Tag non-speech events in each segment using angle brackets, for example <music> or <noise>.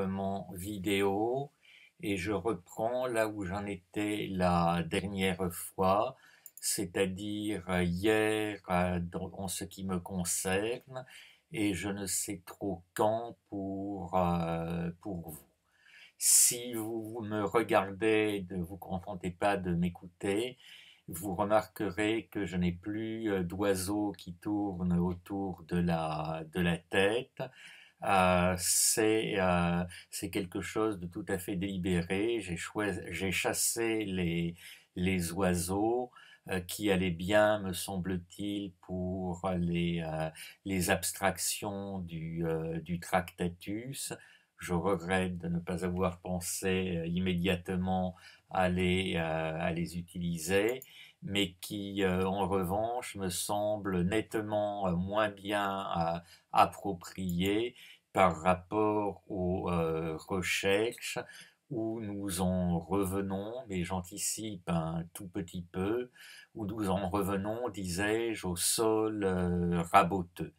mon vidéo et je reprends là où j'en étais la dernière fois, c'est-à-dire euh, hier euh, en ce qui me concerne et je ne sais trop quand pour, euh, pour vous. Si vous me regardez, ne vous contentez pas de m'écouter, vous remarquerez que je n'ai plus d'oiseaux qui tourne autour de la, de la tête. Euh, euh, c'est quelque chose de tout à fait délibéré. J'ai chassé les, oiseaux euh, qui allaient bien, me semble-t-il, pour les, les abstractions du, du Tractatus. Je regrette de ne pas avoir pensé immédiatement à les utiliser mais qui, euh, en revanche, me semble nettement euh, moins bien euh, approprié par rapport aux recherches où nous en revenons, mais j'anticipe un tout petit peu, où nous en revenons, disais-je, au sol raboteux.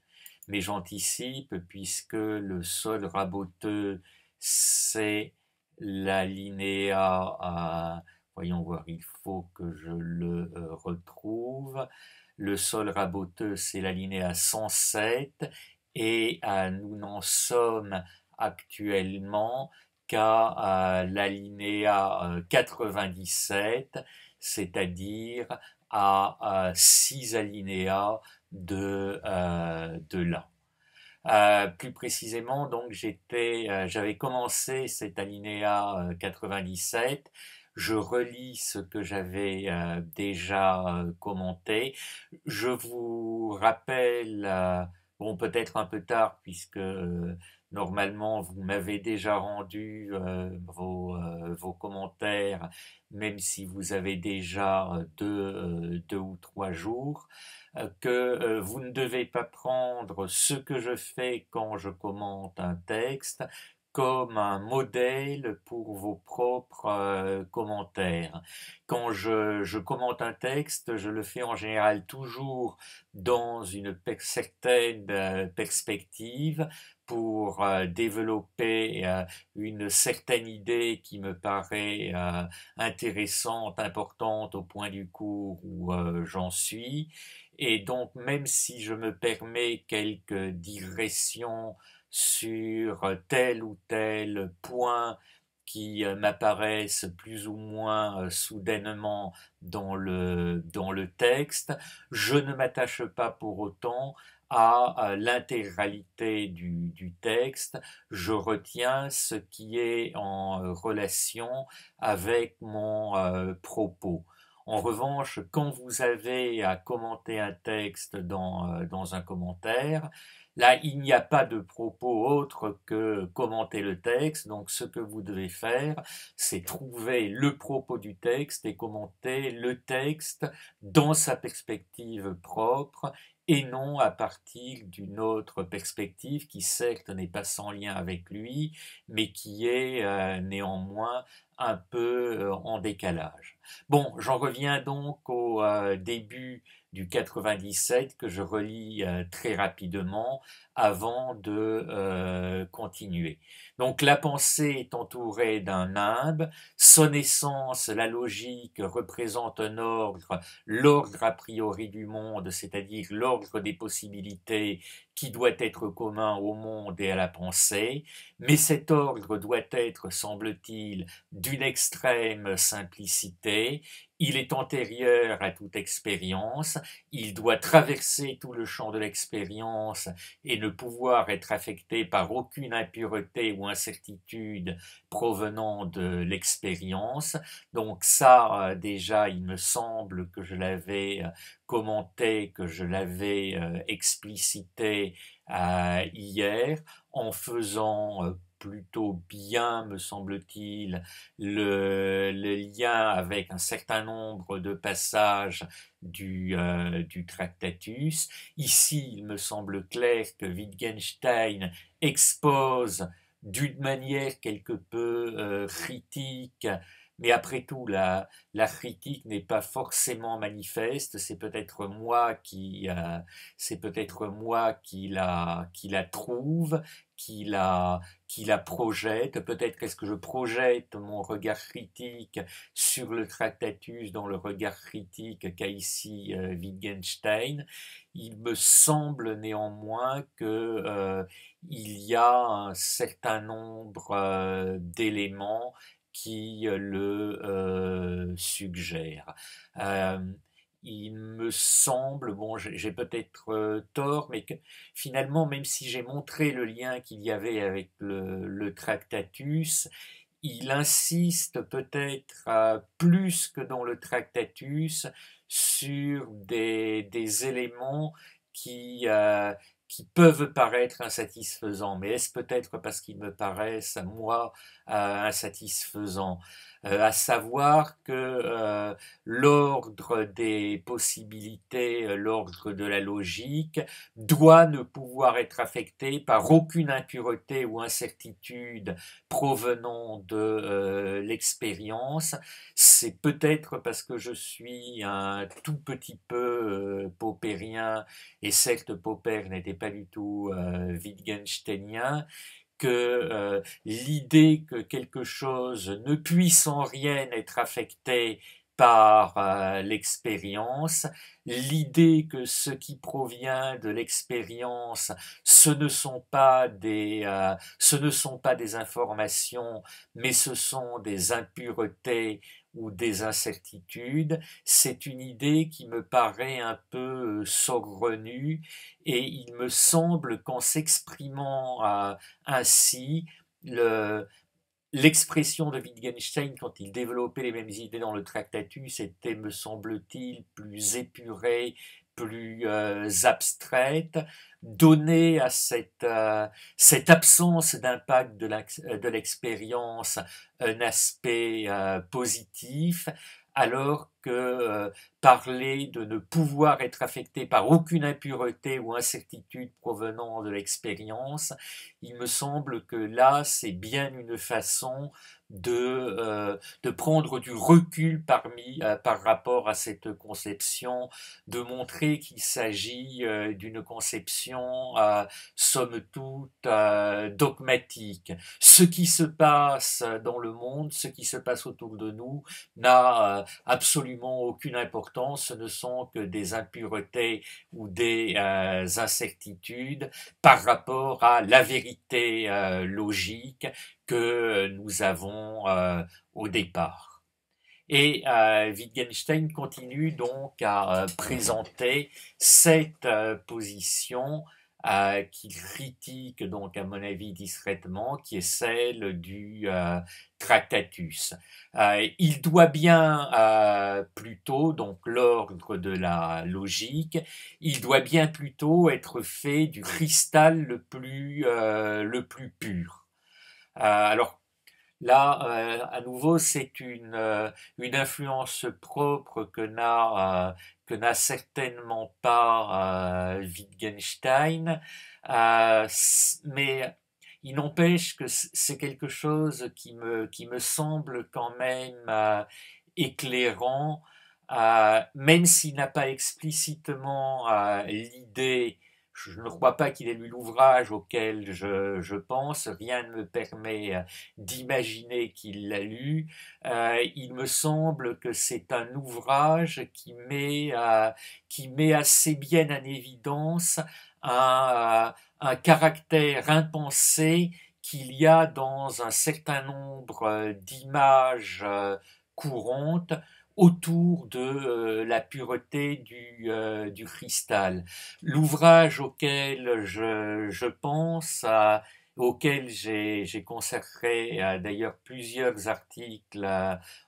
Mais j'anticipe puisque le sol raboteux, c'est la l'alinéa Voyons voir, il faut que je le euh, retrouve. Le sol raboteux, c'est l'alinéa 107, et euh, nous n'en sommes actuellement qu'à euh, l'alinéa 97, c'est-à-dire à, 6 alinéas de, là. plus précisément, donc j'avais commencé cet alinéa 97 je relis ce que j'avais euh, déjà euh, commenté. Je vous rappelle, euh, bon peut-être un peu tard puisque normalement vous m'avez déjà rendu vos, commentaires, même si vous avez déjà deux, deux ou trois jours, que vous ne devez pas prendre ce que je fais quand je commente un texte comme un modèle pour vos propres euh, commentaires. Quand je, je, commente un texte, je le fais en général toujours dans une certaine euh, perspective pour euh, développer une certaine idée qui me paraît intéressante, importante au point du cours où j'en suis. Et donc même si je me permets quelques digressions, sur tel ou tel point qui m'apparaissent plus ou moins soudainement dans le, texte. Je ne m'attache pas pour autant à l'intégralité du, texte, je retiens ce qui est en relation avec mon propos. En revanche, quand vous avez à commenter un texte dans un commentaire, Là, il n'y a pas de propos autre que commenter le texte. Donc, ce que vous devez faire, c'est trouver le propos du texte et commenter le texte dans sa perspective propre et non à partir d'une autre perspective qui certes n'est pas sans lien avec lui, mais qui est euh, néanmoins un peu euh, en décalage. Bon, j'en reviens donc au euh, début du 97 que je relis euh, très rapidement avant de euh, continuer. Donc la pensée est entourée d'un nimbe, son essence, la logique, représente un ordre, l'ordre a priori du monde, c'est-à-dire l'ordre des possibilités qui doit être commun au monde et à la pensée, mais cet ordre doit être, semble-t-il, d'une extrême simplicité il est antérieur à toute expérience, il doit traverser tout le champ de l'expérience et ne pouvoir être affecté par aucune impureté ou incertitude provenant de l'expérience. Donc ça, euh, déjà, il me semble que je l'avais euh, commenté, que je l'avais euh, explicité hier en faisant plutôt bien, me semble-t-il, le, lien avec un certain nombre de passages du, euh, du Tractatus. Ici, il me semble clair que Wittgenstein expose d'une manière quelque peu euh, critique mais après tout, la, critique n'est pas forcément manifeste. C'est peut-être moi qui, euh, c'est peut-être moi qui la, qui la trouve, qui la, qui la projette. Peut-être est ce que je projette mon regard critique sur le Tractatus dans le regard critique qu'a ici euh, Wittgenstein. Il me semble néanmoins que euh, il y a un certain nombre d'éléments qui euh, le euh, suggère. il me semble, bon, j'ai peut-être euh, tort, mais que finalement, même si j'ai montré le lien qu'il y avait avec le, Tractatus, il insiste peut-être plus que dans le Tractatus sur des, éléments qui, qui peuvent paraître insatisfaisants. Mais est-ce peut-être parce qu'ils me paraissent, à moi, euh, insatisfaisants euh, à savoir que euh, l'ordre des possibilités, euh, l'ordre de la logique, doit ne pouvoir être affecté par aucune impureté ou incertitude provenant de l'expérience. C'est peut-être parce que je suis un tout petit peu paupérien, et certes Popper n'était pas du tout Wittgensteinien, que euh, l'idée que quelque chose ne puisse en rien être affecté par euh, l'expérience, l'idée que ce qui provient de l'expérience, ce ne sont pas des, euh, ce ne sont pas des informations, mais ce sont des impuretés ou des incertitudes, c'est une idée qui me paraît un peu euh, saugrenue et il me semble qu'en s'exprimant euh, ainsi, le, L'expression de Wittgenstein, quand il développait les mêmes idées dans le Tractatus, était, me semble-t-il, plus épurée plus euh, abstraite, donner à cette, euh, cette absence d'impact de euh, l'expérience un aspect positif, alors que parler de ne pouvoir être affecté par aucune impureté ou incertitude provenant de l'expérience, il me semble que là, c'est bien une façon de, euh, de prendre du recul parmi, euh, par rapport à cette conception, de montrer qu'il s'agit euh, d'une conception, somme toute, dogmatique. Ce qui se passe dans le monde, ce qui se passe autour de nous, n'a absolument aucune importance, ce ne sont que des impuretés ou des incertitudes par rapport à la vérité logique que nous avons euh, au départ. Et euh, Wittgenstein continue donc à euh, présenter cette position qu'il critique donc à mon avis discrètement, qui est celle du Tractatus. il doit bien plutôt, donc l'ordre de la logique, il doit bien plutôt être fait du cristal le plus, le plus pur. Euh, alors là, euh, à nouveau, c'est euh, une, influence propre que n'a certainement pas Wittgenstein, mais il n'empêche que c'est quelque chose qui me, semble quand même éclairant, même s'il n'a pas explicitement l'idée je ne crois pas qu'il ait lu l'ouvrage auquel je, pense, rien ne me permet euh, d'imaginer qu'il l'a lu. Euh, il me semble que c'est un ouvrage qui met, euh, assez bien en évidence un caractère impensé qu'il y a dans un certain nombre d'images courantes autour de euh, la pureté euh, du, cristal. L'ouvrage auquel je, pense, auquel j'ai consacré euh, d'ailleurs plusieurs articles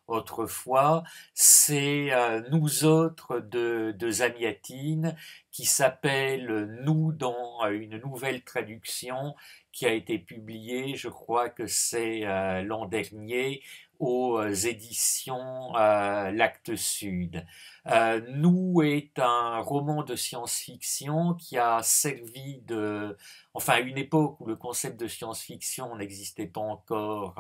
autrefois, c'est Nous autres de, de Zamiatine, qui s'appelle Nous dans une nouvelle traduction qui a été publiée, je crois que c'est l'an dernier, aux euh, éditions euh, L'Acte Sud. Euh, nous est un roman de science-fiction qui a servi de... Enfin, à une époque où le concept de science-fiction n'existait pas encore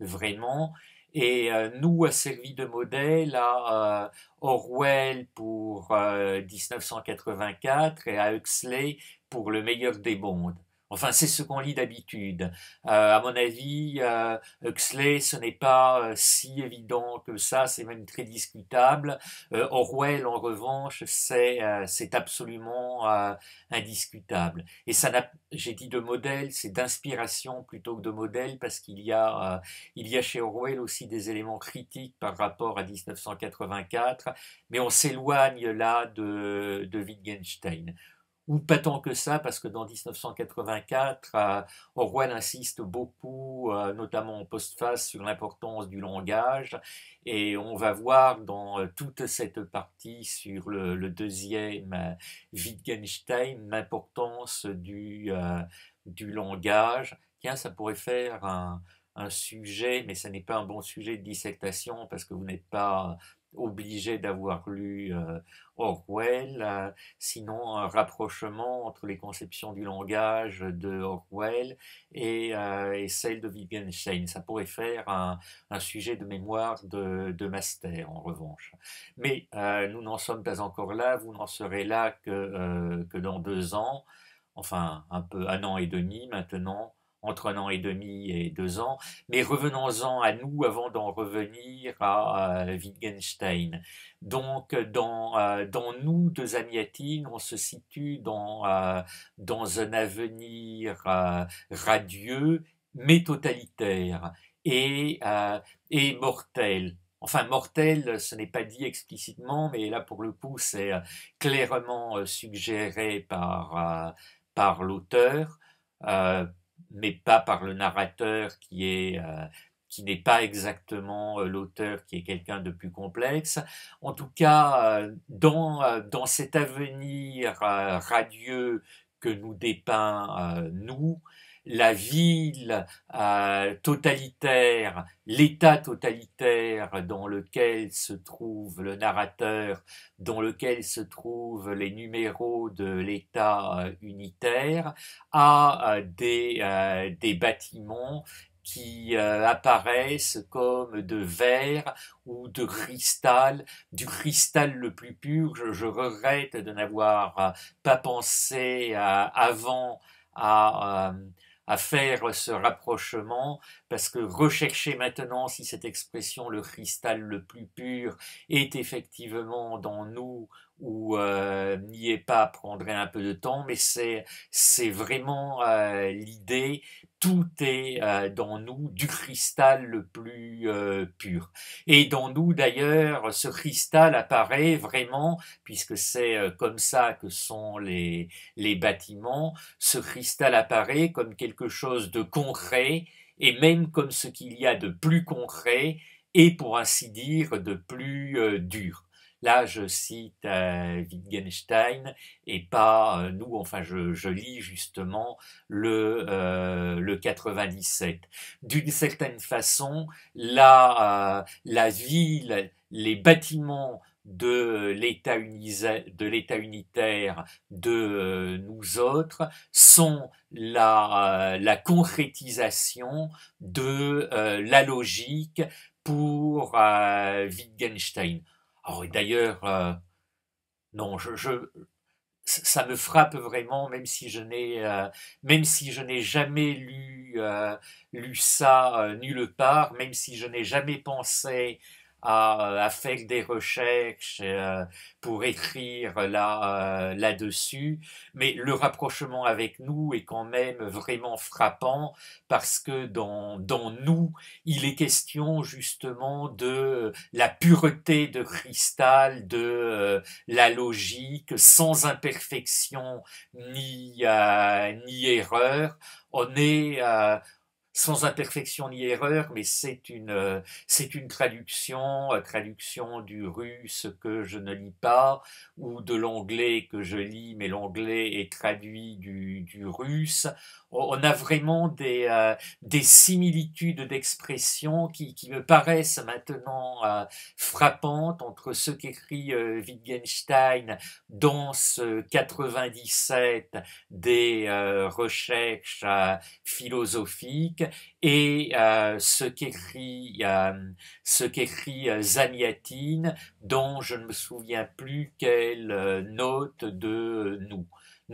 vraiment, et Nous a servi de modèle à Orwell pour 1984 et à Huxley pour Le meilleur des mondes. Enfin, c'est ce qu'on lit d'habitude. Euh, à mon avis, euh, Huxley, ce n'est pas euh, si évident que ça, c'est même très discutable. Euh, Orwell, en revanche, c'est absolument indiscutable. Et ça n'a, j'ai dit de modèle, c'est d'inspiration plutôt que de modèle, parce qu'il y, a, il y a chez Orwell aussi des éléments critiques par rapport à 1984, mais on s'éloigne là de Wittgenstein ou pas tant que ça, parce que dans 1984, euh, Orwell insiste beaucoup, euh, notamment en postface, sur l'importance du langage, et on va voir dans euh, toute cette partie sur le, deuxième Wittgenstein l'importance du, du langage. Tiens, ça pourrait faire un, un sujet, mais ce n'est pas un bon sujet de dissertation parce que vous n'êtes pas obligé d'avoir lu euh, Orwell, euh, sinon un rapprochement entre les conceptions du langage de Orwell et, euh, celle de Wittgenstein. Ça pourrait faire un, sujet de mémoire de, master, en revanche. Mais nous n'en sommes pas encore là, vous n'en serez là que, que dans deux ans, enfin un peu un an et demi maintenant, entre un an et demi et deux ans. Mais revenons-en à nous avant d'en revenir à euh, Wittgenstein. Donc, dans, euh, dans nous deux Zamiatine, on se situe dans, euh, dans un avenir radieux, mais totalitaire et, et mortel. Enfin, mortel, ce n'est pas dit explicitement, mais là, pour le coup, c'est clairement suggéré par, par l'auteur mais pas par le narrateur qui euh, n'est pas exactement euh, l'auteur, qui est quelqu'un de plus complexe. En tout cas, euh, dans cet avenir radieux que nous dépeint nous, la ville euh, totalitaire, l'état totalitaire dans lequel se trouve le narrateur, dans lequel se trouvent les numéros de l'état euh, unitaire, a euh, des, bâtiments qui apparaissent comme de verre ou de cristal, du cristal le plus pur. Je, regrette de n'avoir pas pensé avant à à faire ce rapprochement parce que rechercher maintenant si cette expression le cristal le plus pur est effectivement dans nous ou euh, n'y est pas prendrait un peu de temps, mais c'est c'est vraiment euh, l'idée tout est euh, dans nous du cristal le plus pur. Et dans nous d'ailleurs, ce cristal apparaît vraiment, puisque c'est comme ça que sont les, les bâtiments, ce cristal apparaît comme quelque chose de concret et même comme ce qu'il y a de plus concret et pour ainsi dire de plus euh, dur. Là, je cite euh, Wittgenstein et pas euh, nous, enfin je, je, lis justement le, le 97. D'une certaine façon, la, la ville, les bâtiments de l'État unitaire de euh, nous autres sont la, euh, concrétisation de euh, la logique pour Wittgenstein. d'ailleurs, non, ça me frappe vraiment, même si je n'ai, même si je n'ai jamais lu, lu ça nulle part, même si je n'ai jamais pensé ah, à, faire des recherches euh, pour écrire là euh, là-dessus, mais le rapprochement avec nous est quand même vraiment frappant parce que dans dans nous, il est question justement de la pureté de cristal de euh, la logique sans imperfection ni ni erreur. On est sans imperfection ni erreur, mais c'est une, euh, c'est une traduction, euh, traduction du russe que je ne lis pas, ou de l'anglais que je lis, mais l'anglais est traduit du, du russe on a vraiment des, euh, similitudes d'expression qui, me paraissent maintenant euh, frappantes entre ce qu'écrit euh, Wittgenstein dans ce 97 des recherches philosophiques et ce qu'écrit ce qu'écrit Zamiatine dont je ne me souviens plus quelle note de nous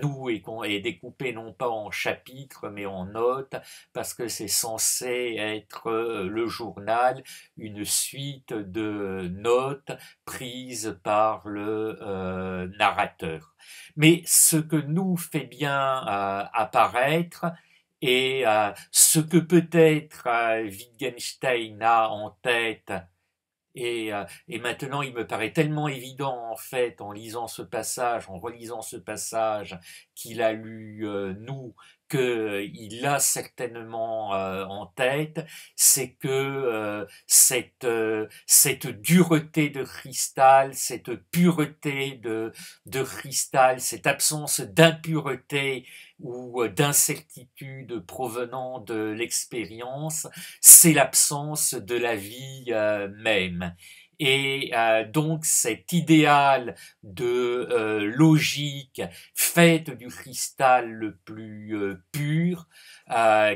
nous est, est découpé non pas en chapitres mais en notes parce que c'est censé être euh, le journal, une suite de notes prises par le euh, narrateur. Mais ce que nous fait bien euh, apparaître, et ce que peut-être Wittgenstein a en tête euh, et, maintenant, il me paraît tellement évident, en fait, en lisant ce passage, en relisant ce passage qu'il a lu euh, nous, il a certainement euh, en tête, c'est que euh, cette, euh, cette dureté de cristal, cette pureté de, de cristal, cette absence d'impureté ou d'incertitude provenant de l'expérience, c'est l'absence de la vie même. Et euh, donc cet idéal de euh, logique faite du cristal le plus euh, pur,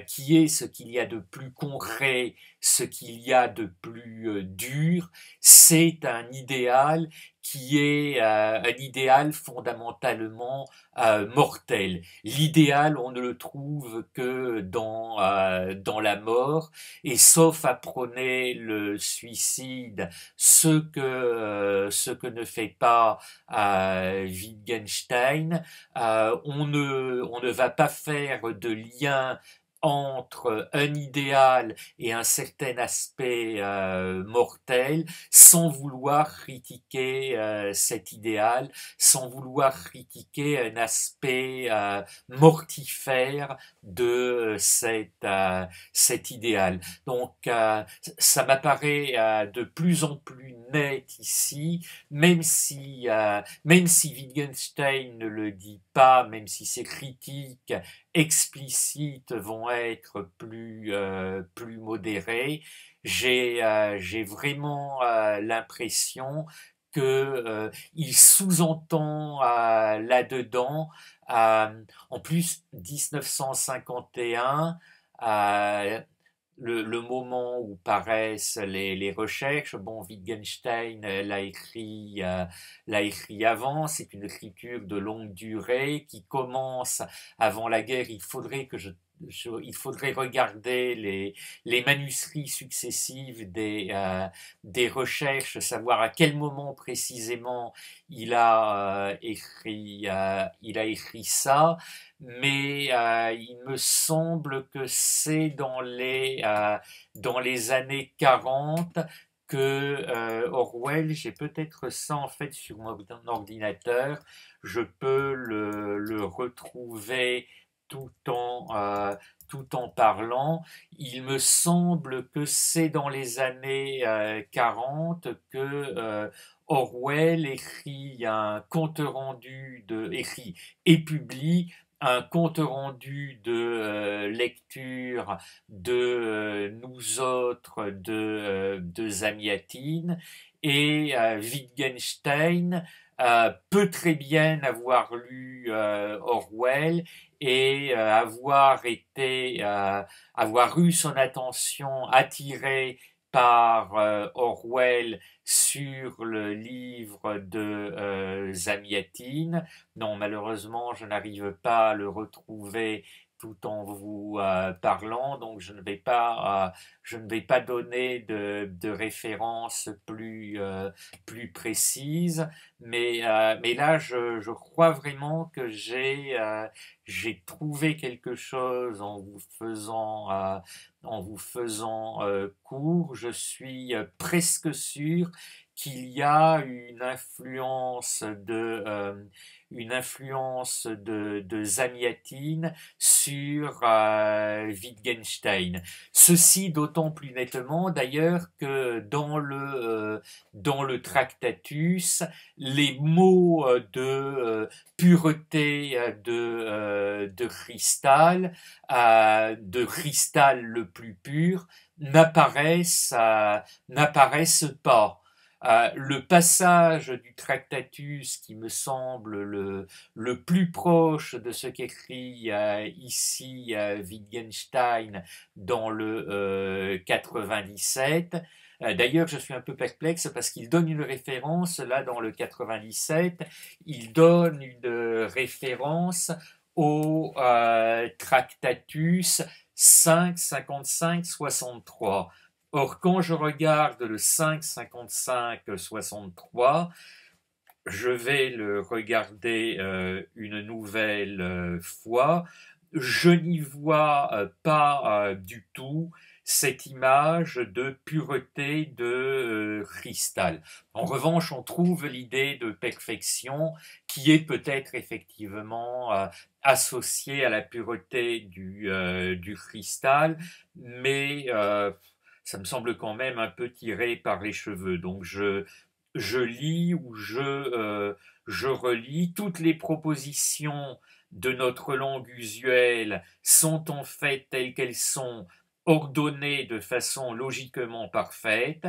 qui est ce qu'il y a de plus concret, ce qu'il y a de plus dur, c'est un idéal qui est euh, un idéal fondamentalement euh, mortel. L'idéal, on ne le trouve que dans, euh, dans la mort, et sauf à prôner le suicide, ce que, ce que ne fait pas Wittgenstein, on, ne, on ne va pas faire de lien entre un idéal et un certain aspect euh, mortel sans vouloir critiquer euh, cet idéal, sans vouloir critiquer un aspect euh, mortifère de cet, cet idéal. Donc ça m'apparaît de plus en plus net ici, même si, même si Wittgenstein ne le dit pas, même si ses critiques explicites vont être plus, euh, plus modérées. Euh, j'ai vraiment euh, l'impression que il sous-entend là-dedans, en plus 1951, le, le, moment où paraissent les, les recherches, bon, Wittgenstein euh, l'a écrit, euh, l'a écrit avant, c'est une écriture de longue durée qui commence avant la guerre. Il faudrait que je il faudrait regarder les, les manuscrits successifs des, euh, des recherches, savoir à quel moment précisément il a, écrit, il a écrit ça mais euh, il me semble que c'est dans les euh, dans les années 40 que euh, Orwell, j'ai peut-être ça en fait sur mon ordinateur, je peux le, le retrouver tout en tout en parlant. Il me semble que c'est dans les années 40 que Orwell écrit un compte rendu de écrit et publie un compte rendu de euh, lecture de euh, nous autres de, euh, de Zamiatine et Wittgenstein peut très bien avoir lu Orwell et avoir été avoir eu son attention attirée par euh, Orwell sur le livre de euh, Zamiatine. Non, malheureusement, je n'arrive pas à le retrouver tout en vous euh, parlant, donc je ne vais pas, euh, je ne vais pas donner de, de références plus, euh, plus précises, mais, là je, crois vraiment que j'ai j'ai trouvé quelque chose en vous faisant, en vous faisant cours. Je suis presque sûr qu'il y a une influence de euh, une influence de, Zamiatine sur euh, Wittgenstein. Ceci d'autant plus nettement d'ailleurs que dans le euh, Tractatus, les mots de pureté de cristal, de cristal le plus pur n'apparaissent pas. Euh, le passage du Tractatus qui me semble le, plus proche de ce qu'écrit euh, ici euh, Wittgenstein dans le 97. D'ailleurs, je suis un peu perplexe parce qu'il donne une référence, là dans le 97, il donne une référence au Tractatus 5, 55, 63. Or, quand je regarde le 5.55.63, 63, je vais le regarder euh, une nouvelle euh, fois. Je n'y vois euh, pas du tout cette image de pureté de cristal. En revanche, on trouve l'idée de perfection qui est peut-être effectivement associée à la pureté du, du cristal, mais ça me semble quand même un peu tiré par les cheveux. Donc je, je lis ou je, euh, je relis toutes les propositions de notre langue usuelle sont en fait telles qu'elles sont ordonnées de façon logiquement parfaite.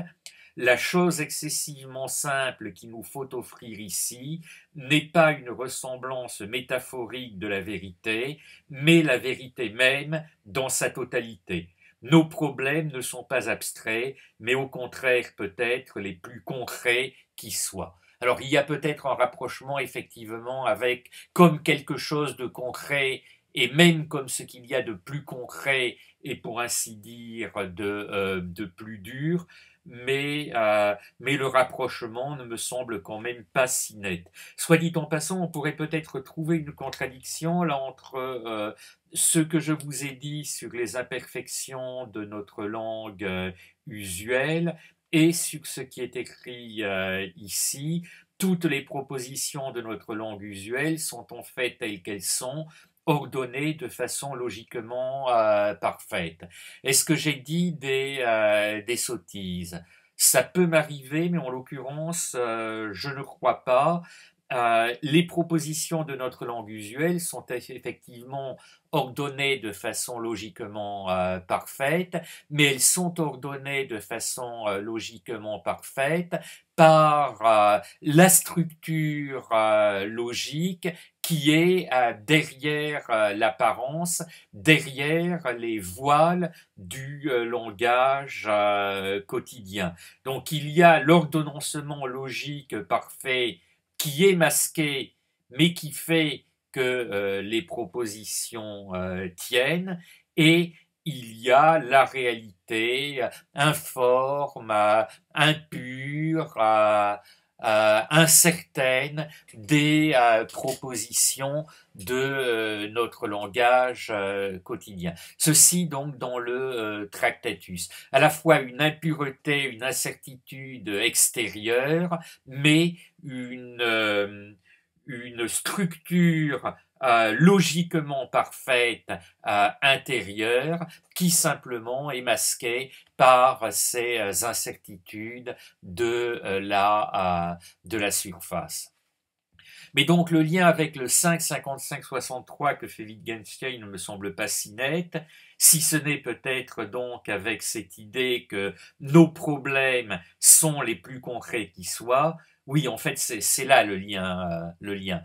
La chose excessivement simple qu'il nous faut offrir ici n'est pas une ressemblance métaphorique de la vérité, mais la vérité même dans sa totalité. Nos problèmes ne sont pas abstraits, mais au contraire peut-être les plus concrets qui soient. Alors il y a peut-être un rapprochement effectivement avec comme quelque chose de concret et même comme ce qu'il y a de plus concret et pour ainsi dire de, euh, de plus dur, mais, euh, mais le rapprochement ne me semble quand même pas si net. Soit dit en passant, on pourrait peut-être trouver une contradiction là entre euh, ce que je vous ai dit sur les imperfections de notre langue euh, usuelle et sur ce qui est écrit ici. Toutes les propositions de notre langue usuelle sont en fait telles qu'elles sont, ordonnée de façon logiquement euh, parfaite Est-ce que j'ai dit des, euh, des sottises ça peut m'arriver, mais en l'occurrence, euh, je ne crois pas. Euh, les propositions de notre langue usuelle sont effectivement ordonnées de façon logiquement euh, parfaite, mais elles sont ordonnées de façon euh, logiquement parfaite par la structure logique qui est derrière l'apparence, derrière les voiles du langage quotidien. Donc il y a l'ordonnancement logique parfait qui est masqué, mais qui fait que euh, les propositions euh, tiennent, et il y a la réalité euh, informe, impure, euh, incertaine des euh, propositions de euh, notre langage quotidien. Ceci donc dans le Tractatus. À la fois une impureté, une incertitude extérieure, mais une, une structure euh, logiquement parfaite euh, intérieure qui simplement est masquée par ces euh, incertitudes de, la, de la surface. Mais donc le lien avec le 5, 55, 63 que fait Wittgenstein ne me semble pas si net, si ce n'est peut-être donc avec cette idée que nos problèmes sont les plus concrets qui soient. Oui, en fait, c'est là le lien. le lien.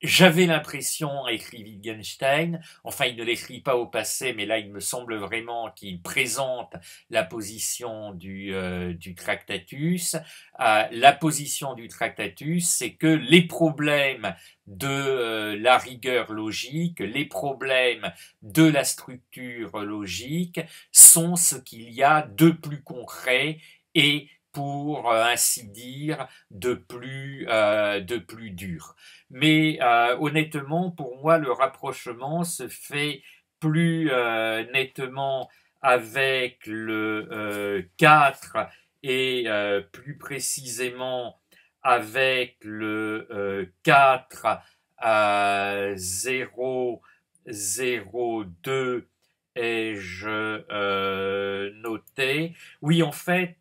J'avais l'impression, écrit Wittgenstein, enfin il ne l'écrit pas au passé, mais là il me semble vraiment qu'il présente la position du, euh, du Tractatus. Euh, la position du Tractatus, c'est que les problèmes de euh, la rigueur logique, les problèmes de la structure logique sont ce qu'il y a de plus concret et pour euh, ainsi dire, de plus, euh, dur. Mais euh, honnêtement, pour moi, le rapprochement se fait plus nettement avec le 4 et plus précisément avec le 4 0 0 2 ai-je noté Oui, en fait,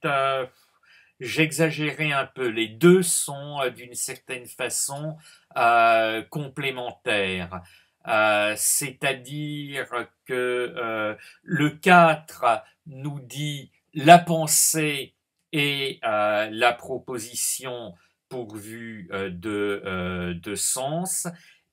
J'exagérais un peu. Les deux sont euh, d'une certaine façon euh, complémentaires. Euh, c'est-à-dire que le 4 nous dit la pensée et la proposition pourvue de, de sens,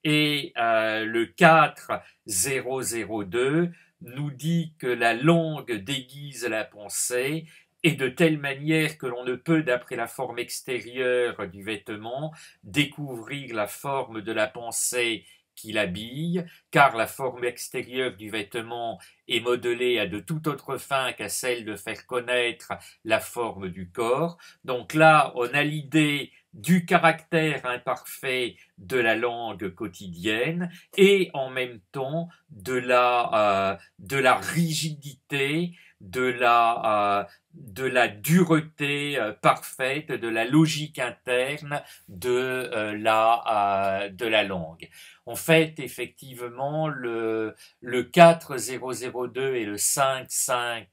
et le 4002 nous dit que la langue déguise la pensée et de telle manière que l'on ne peut, d'après la forme extérieure du vêtement, découvrir la forme de la pensée qui l'habille, car la forme extérieure du vêtement est modelée à de toute autre fin qu'à celle de faire connaître la forme du corps. Donc là, on a l'idée du caractère imparfait de la langue quotidienne et en même temps de la, euh, de la rigidité de la, euh, de la dureté euh, parfaite, de la logique interne de, euh, la, de la langue. En fait, effectivement, le, le 4002 et le 55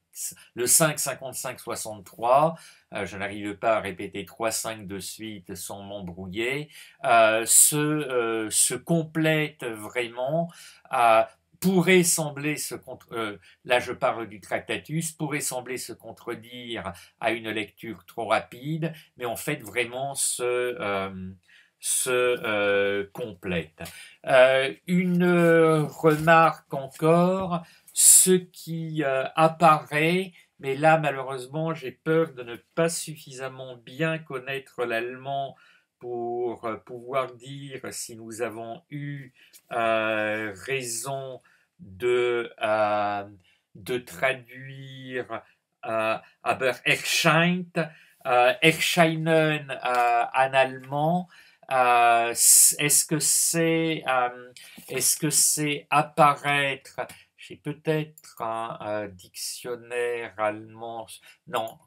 le 5 je n'arrive pas à répéter 3 5 de suite sans m'embrouiller euh, se, euh, se complète vraiment pourrait sembler se euh, là je parle du pourrait sembler se contredire à une lecture trop rapide, mais en fait vraiment se, euh, euh, complète. une remarque encore, ce qui apparaît mais là, malheureusement, j'ai peur de ne pas suffisamment bien connaître l'allemand pour pouvoir dire si nous avons eu raison euh, de, traduire euh, aber erscheint, erscheinen euh, en allemand. est-ce que c'est est-ce que c'est apparaître j'ai peut-être un dictionnaire allemand non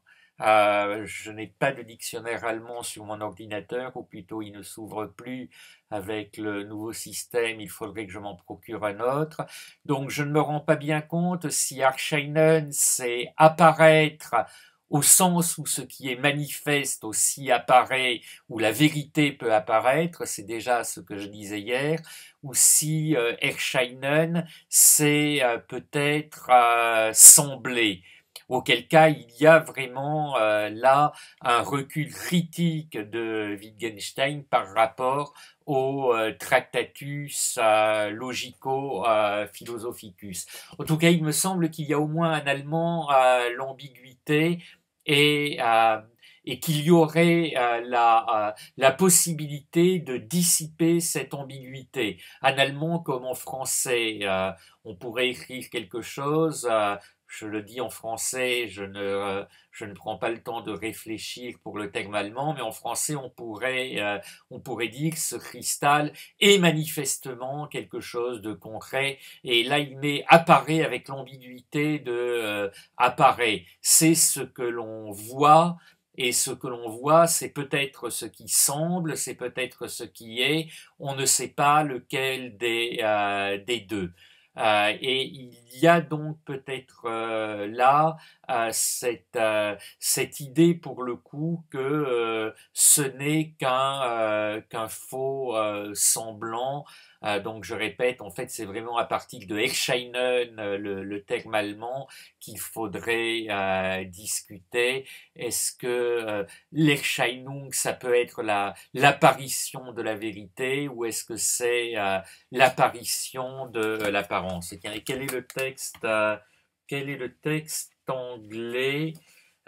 euh, je n'ai pas de dictionnaire allemand sur mon ordinateur, ou plutôt il ne s'ouvre plus avec le nouveau système, il faudrait que je m'en procure un autre. Donc je ne me rends pas bien compte si Arscheinen c'est apparaître au sens où ce qui est manifeste aussi apparaît, où la vérité peut apparaître, c'est déjà ce que je disais hier, ou si Erscheinen, euh, c'est euh, peut-être sembler auquel cas il y a vraiment euh, là un recul critique de Wittgenstein par rapport au euh, Tractatus Logico-Philosophicus. en tout cas, il me semble qu'il y a au moins un allemand à l'ambiguïté et euh, qu'il y aurait la, possibilité de dissiper cette ambiguïté. En allemand comme en français, on pourrait écrire quelque chose, je le dis en français, euh, je ne, prends pas le temps de réfléchir pour le terme allemand, mais en français, on pourrait, euh, dire que ce cristal est manifestement quelque chose de concret. Et là, il met apparaît avec l'ambiguïté de euh, apparaît. C'est ce que l'on voit, et ce que l'on voit, c'est peut-être ce qui semble, c'est peut-être ce qui est, on ne sait pas lequel des deux. Euh, et il y a donc peut-être euh, là à euh, cette, idée pour le coup que euh, ce n'est qu'un euh, faux semblant. donc je répète, en fait c'est vraiment à partir de Erscheinen, le, terme allemand, qu'il faudrait discuter. Est-ce que l'Erscheinung, ça peut être l'apparition de la vérité ou est-ce que c'est l'apparition de l'apparence et quel est le texte quel est le texte anglais,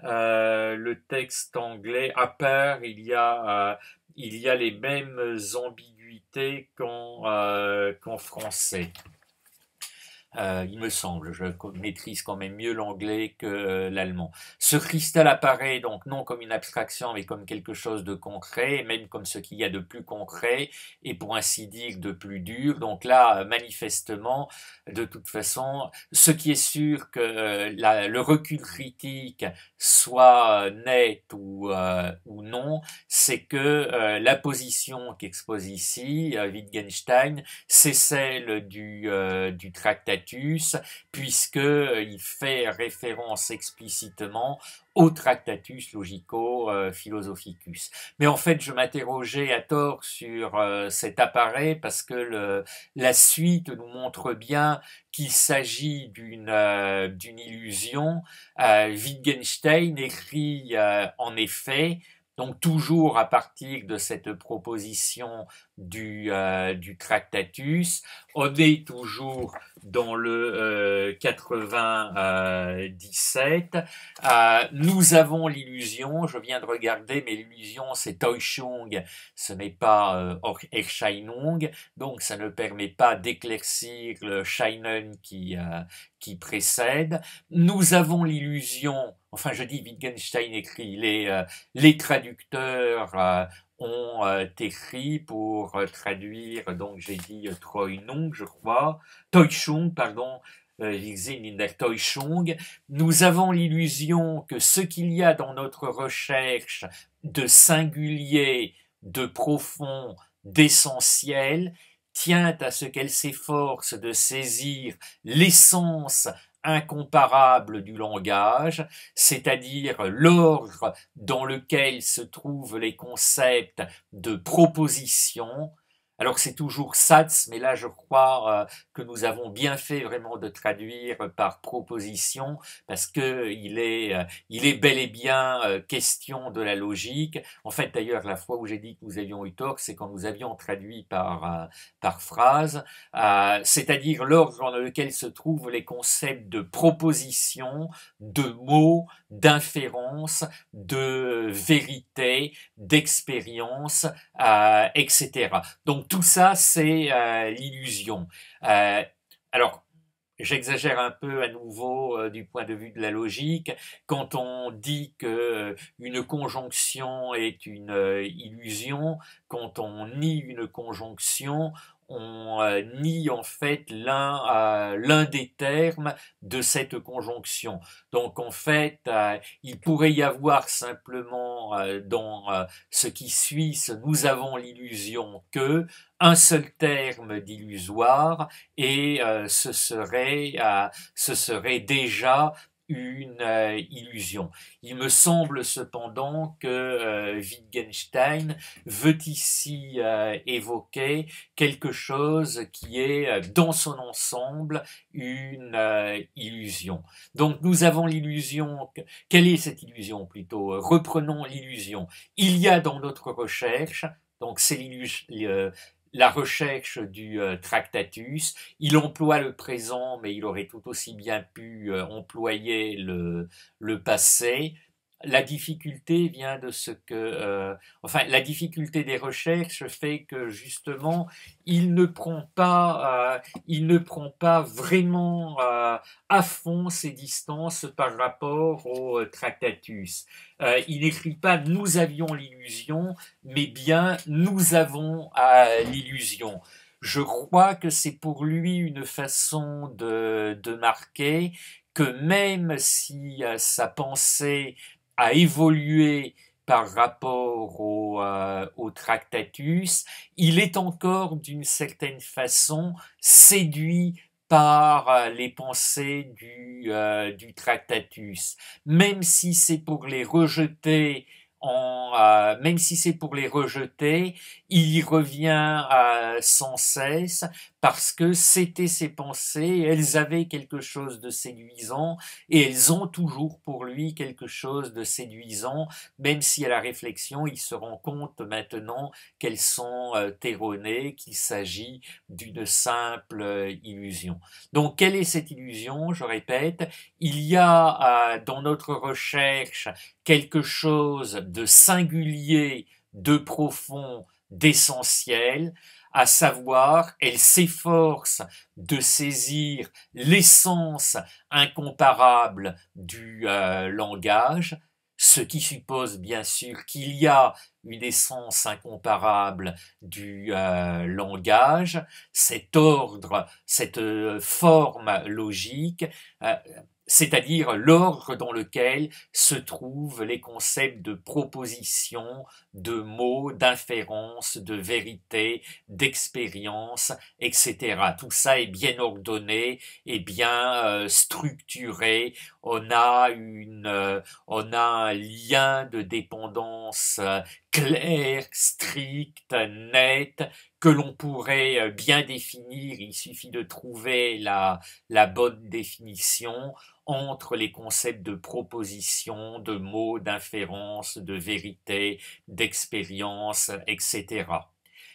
euh, le texte anglais, à part, il y a, euh, les mêmes ambiguïtés qu'en euh, français. Euh, il me semble. Je maîtrise quand même mieux l'anglais que l'allemand. Ce cristal apparaît donc non comme une abstraction, mais comme quelque chose de concret, même comme ce qu'il y a de plus concret et pour ainsi dire de plus dur. Donc là, manifestement, de toute façon, ce qui est sûr que euh, le recul critique soit euh, net ou, non, c'est que la position qu'expose ici Wittgenstein, c'est celle du, du puisque euh, il fait référence explicitement au Tractatus Logico-Philosophicus. Euh, Mais en fait, je m'interrogeais à tort sur euh, cet appareil parce que la suite nous montre bien qu'il s'agit d'une illusion. Wittgenstein écrit en effet donc toujours à partir de cette proposition du Tractatus, on est toujours dans le 97. Euh, euh, nous avons l'illusion, je viens de regarder, mais l'illusion c'est Toichung. ce n'est pas euh, er donc ça ne permet pas d'éclaircir le Scheinen qui, euh, qui précède. Nous avons l'illusion, enfin je dis Wittgenstein écrit, les, les traducteurs ont euh, écrit pour euh, traduire, donc j'ai dit euh, Troinung, je crois, Toichung, pardon, nous avons l'illusion que ce qu'il y a dans notre recherche de singulier, de profond, d'essentiel, tient à ce qu'elle s'efforce de saisir l'essence incomparable du langage, c'est-à-dire l'ordre dans lequel se trouvent les concepts de proposition, alors c'est toujours SATS, mais là je crois euh, que nous avons bien fait vraiment de traduire par proposition parce que il est, euh, il est bel et bien euh, question de la logique. En fait d'ailleurs la fois où j'ai dit que nous avions eu tort, c'est quand nous avions traduit par, par phrase, c'est-à-dire l'ordre dans lequel se trouvent les concepts de proposition, de mots, d'inférence, de vérité, d'expérience, etc. Donc tout ça, c'est euh, l'illusion. Euh, alors, J'exagère un peu à nouveau euh, du point de vue de la logique. Quand on dit que une conjonction est une illusion, quand on nie une conjonction, on nie euh, en fait l'un euh, l'un des termes de cette conjonction. Donc en fait, euh, il pourrait y avoir simplement dans ce qui suit, nous avons l'illusion que un seul terme d'illusoire et ce serait, ce serait déjà une euh, illusion. Il me semble cependant que euh, Wittgenstein veut ici euh, évoquer quelque chose qui est dans son ensemble une illusion. Donc nous avons l'illusion, quelle est cette illusion plutôt Reprenons l'illusion. Il y a dans notre recherche donc c'est l'illusion la recherche du euh, Tractatus. Il emploie le présent, mais il aurait tout aussi bien pu euh, employer le passé la difficulté vient de ce que, euh, enfin, la difficulté des recherches fait que justement, il ne prend pas, euh, il ne prend pas vraiment euh, à fond ses distances par rapport au Tractatus. il n'écrit pas "nous avions l'illusion", mais bien "nous avons l'illusion". Je crois que c'est pour lui une façon de marquer que même si sa pensée a évolué par rapport au, euh, au, Tractatus, il est encore d'une certaine façon séduit par euh, les pensées du, euh, du Tractatus, même si c'est pour les rejeter. En, même si c'est pour les rejeter, il y revient sans cesse parce que c'était ses pensées, elles avaient quelque chose de séduisant, et elles ont toujours pour lui quelque chose de séduisant, même si à la réflexion, il se rend compte maintenant qu'elles sont euh, erronées, qu'il s'agit d'une simple euh, illusion. Donc quelle est cette illusion Je répète, il y a euh, dans notre recherche quelque chose de singulier, de profond, d'essentiel, à savoir, elle s'efforce de saisir l'essence incomparable du euh, langage, ce qui suppose bien sûr qu'il y a une essence incomparable du euh, langage, cet ordre, cette euh, forme logique, c'est-à-dire l'ordre dans lequel se trouvent les concepts de proposition, de mots, d'inférence, de vérité, d'expérience, etc. Tout ça est bien ordonné et bien euh, structuré. On a, une, euh, on a un lien de dépendance euh, clair, strict, net, que l'on pourrait euh, bien définir, il suffit de trouver la, bonne définition entre les concepts de proposition, de mots, d'inférence, de vérité, d'expérience, etc.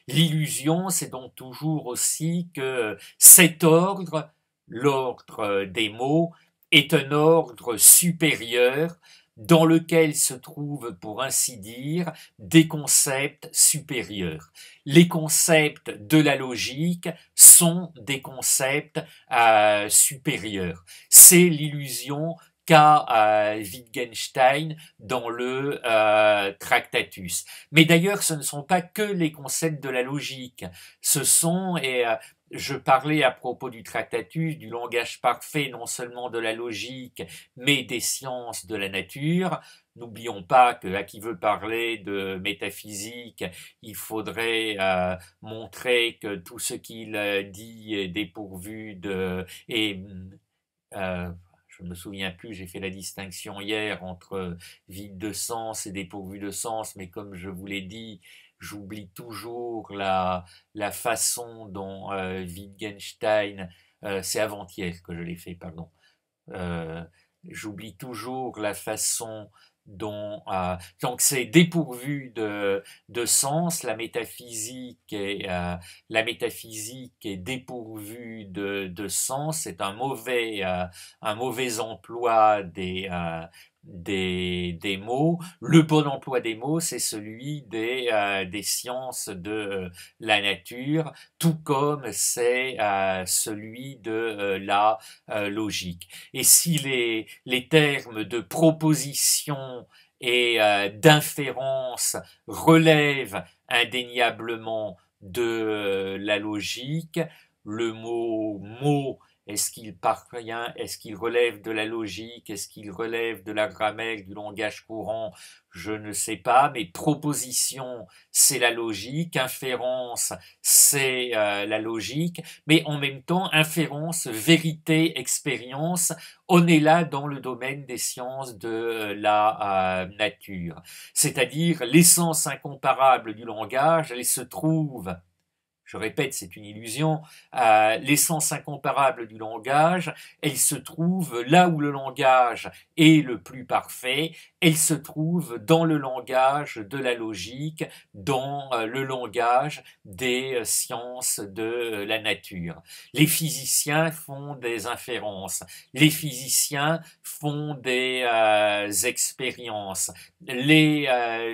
L'illusion, c'est donc toujours aussi que cet ordre, l'ordre euh, des mots, est un ordre supérieur dans lequel se trouvent, pour ainsi dire, des concepts supérieurs. Les concepts de la logique sont des concepts euh, supérieurs. C'est l'illusion qu'a euh, Wittgenstein dans le euh, Tractatus. Mais d'ailleurs, ce ne sont pas que les concepts de la logique. Ce sont, et je parlais à propos du Tractatus du langage parfait non seulement de la logique, mais des sciences de la nature. N'oublions pas que à qui veut parler de métaphysique, il faudrait euh, montrer que tout ce qu'il dit est dépourvu de et je euh, je me souviens plus, j'ai fait la distinction hier entre vide de sens et dépourvu de sens, mais comme je vous l'ai dit, j'oublie toujours la, la façon dont euh, Wittgenstein, euh, c'est avant-hier que je l'ai fait, pardon, euh, j'oublie toujours la façon dont... donc c'est dépourvu de, de, sens, la métaphysique est, la métaphysique est dépourvue de, de sens, c'est un mauvais, un mauvais emploi des, des, mots. Le bon emploi des mots, c'est celui des, euh, des, sciences de euh, la nature, tout comme c'est euh, celui de la logique. Et si les, les termes de proposition et d'inférence relèvent indéniablement de la logique, le mot mot est-ce qu'il rien Est-ce qu'il relève de la logique Est-ce qu'il relève de la grammaire, du langage courant Je ne sais pas, mais proposition, c'est la logique, inférence, c'est euh, la logique, mais en même temps, inférence, vérité, expérience, on est là dans le domaine des sciences de euh, la euh, nature. C'est-à-dire l'essence incomparable du langage, elle se trouve je répète, c'est une illusion, euh, l'essence incomparable du langage, elle se trouve là où le langage est le plus parfait, elle se trouve dans le langage de la logique, dans euh, le langage des euh, sciences de la nature. Les physiciens font des inférences, les physiciens font des expériences, les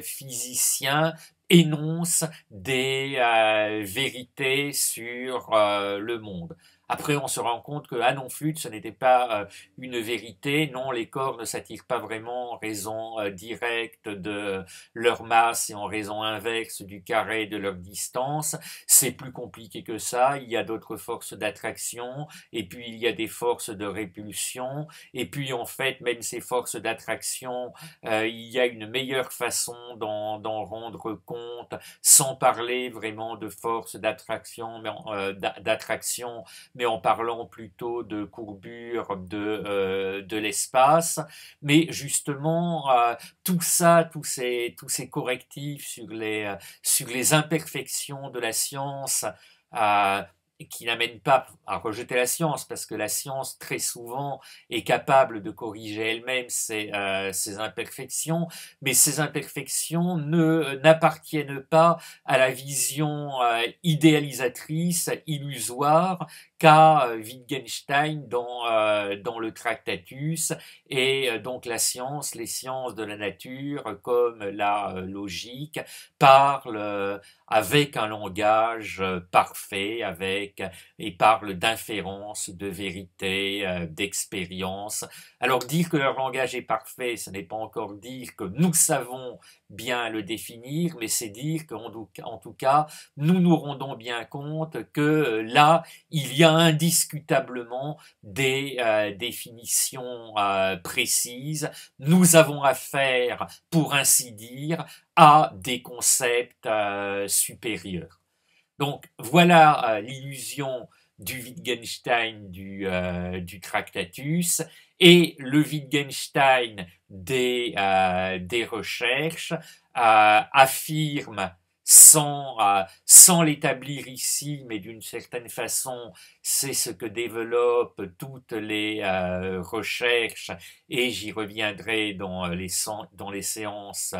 physiciens énonce des euh, vérités sur euh, le monde. Après, on se rend compte que, ah non, flûte, ce n'était pas euh, une vérité. Non, les corps ne s'attirent pas vraiment en raison euh, directe de leur masse et en raison inverse du carré de leur distance. C'est plus compliqué que ça. Il y a d'autres forces d'attraction et puis il y a des forces de répulsion. Et puis, en fait, même ces forces d'attraction, euh, il y a une meilleure façon d'en rendre compte sans parler vraiment de forces d'attraction, mais d'attraction mais en parlant plutôt de courbure de, euh, de l'espace. Mais justement, euh, tout ça, tous ces, tous ces correctifs sur les, euh, sur les imperfections de la science, qui n'amène pas à rejeter la science, parce que la science, très souvent, est capable de corriger elle-même ses, euh, ses, imperfections, mais ces imperfections ne euh, n'appartiennent pas à la vision euh, idéalisatrice, illusoire, qu'a Wittgenstein dans, dans le Tractatus, et donc la science, les sciences de la nature, comme la logique, parlent avec un langage euh, parfait, avec et parle d'inférence, de vérité, euh, d'expérience. Alors dire que leur langage est parfait, ce n'est pas encore dire que nous savons bien le définir, mais c'est dire qu'en tout cas, nous nous rendons bien compte que euh, là, il y a indiscutablement des définitions précises. Nous avons affaire, pour ainsi dire, à des concepts euh, supérieurs. Donc voilà euh, l'illusion du Wittgenstein du, euh, du, Tractatus et le Wittgenstein des, des recherches affirme sans, sans l'établir ici, mais d'une certaine façon, c'est ce que développent toutes les recherches, et j'y reviendrai dans les, dans les séances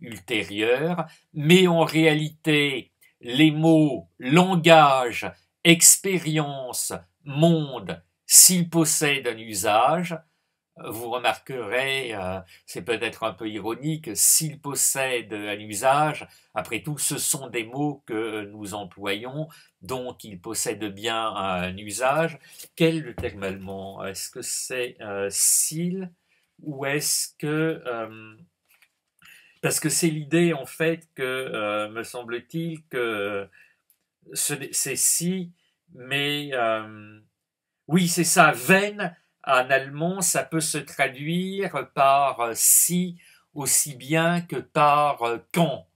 ultérieure, mais en réalité, les mots langage, expérience, monde, s'ils possèdent un usage, euh, vous remarquerez, euh, c'est peut-être un peu ironique, s'ils possèdent un usage, après tout, ce sont des mots que nous employons, donc ils possèdent bien un usage. Quel le terme allemand Est-ce que c'est euh, s'il ou est-ce que... Parce que c'est l'idée, en fait, que, euh, me semble-t-il, que euh, c'est si, mais euh, oui, c'est ça, veine en allemand, ça peut se traduire par si aussi bien que par quand.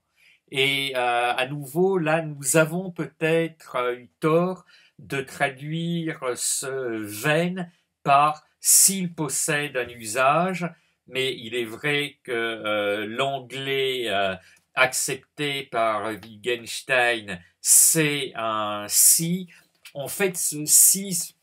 Et à nouveau, là, nous avons peut-être eu tort de traduire ce veine par s'il possède un usage, mais il est vrai que euh, l'anglais euh, accepté par Wittgenstein, c'est un si. En fait, ce si,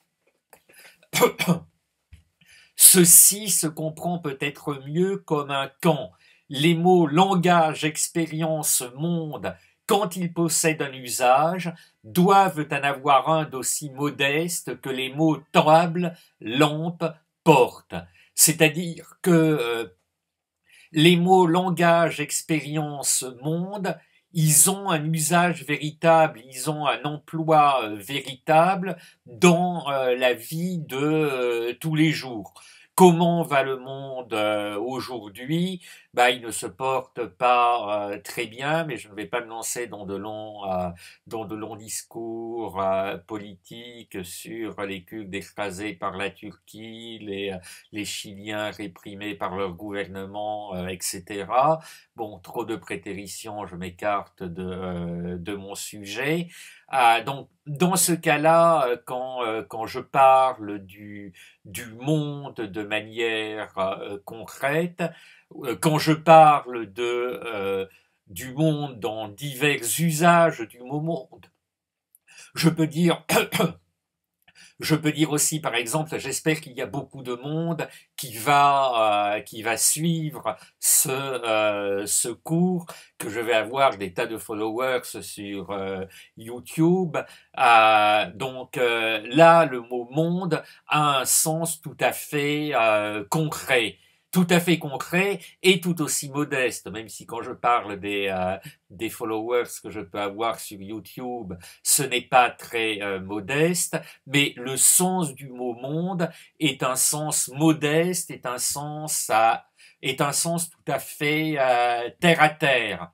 <coughs> se comprend peut-être mieux comme un quand ». Les mots langage, expérience, monde, quand ils possèdent un usage, doivent en avoir un d'aussi modeste que les mots table, lampe, porte. C'est-à-dire que euh, les mots langage, expérience, monde, ils ont un usage véritable, ils ont un emploi euh, véritable dans euh, la vie de tous les jours comment va le monde aujourd'hui bah, il ne se porte pas euh, très bien, mais je ne vais pas me lancer dans de longs, euh, discours euh, politiques sur les Kurdes écrasés par la Turquie, les, les Chiliens réprimés par leur gouvernement, etc. Bon, trop de prétéritions, je m'écarte de, mon sujet. Ah, donc, dans ce cas-là, quand, je parle du monde de manière concrète, euh, quand je parle de, euh, du monde dans divers usages du mot monde, je peux dire <coughs> Je peux dire aussi, par exemple, j'espère qu'il y a beaucoup de monde qui va, euh, qui va suivre ce, ce cours, que je vais avoir des tas de followers sur YouTube. donc là, le mot monde a un sens tout à fait concret tout à fait concret et tout aussi modeste, même si quand je parle des, euh, des followers que je peux avoir sur YouTube, ce n'est pas très euh, modeste, mais le sens du mot monde est un sens modeste, est un sens, à, est un sens tout à fait euh, terre à terre.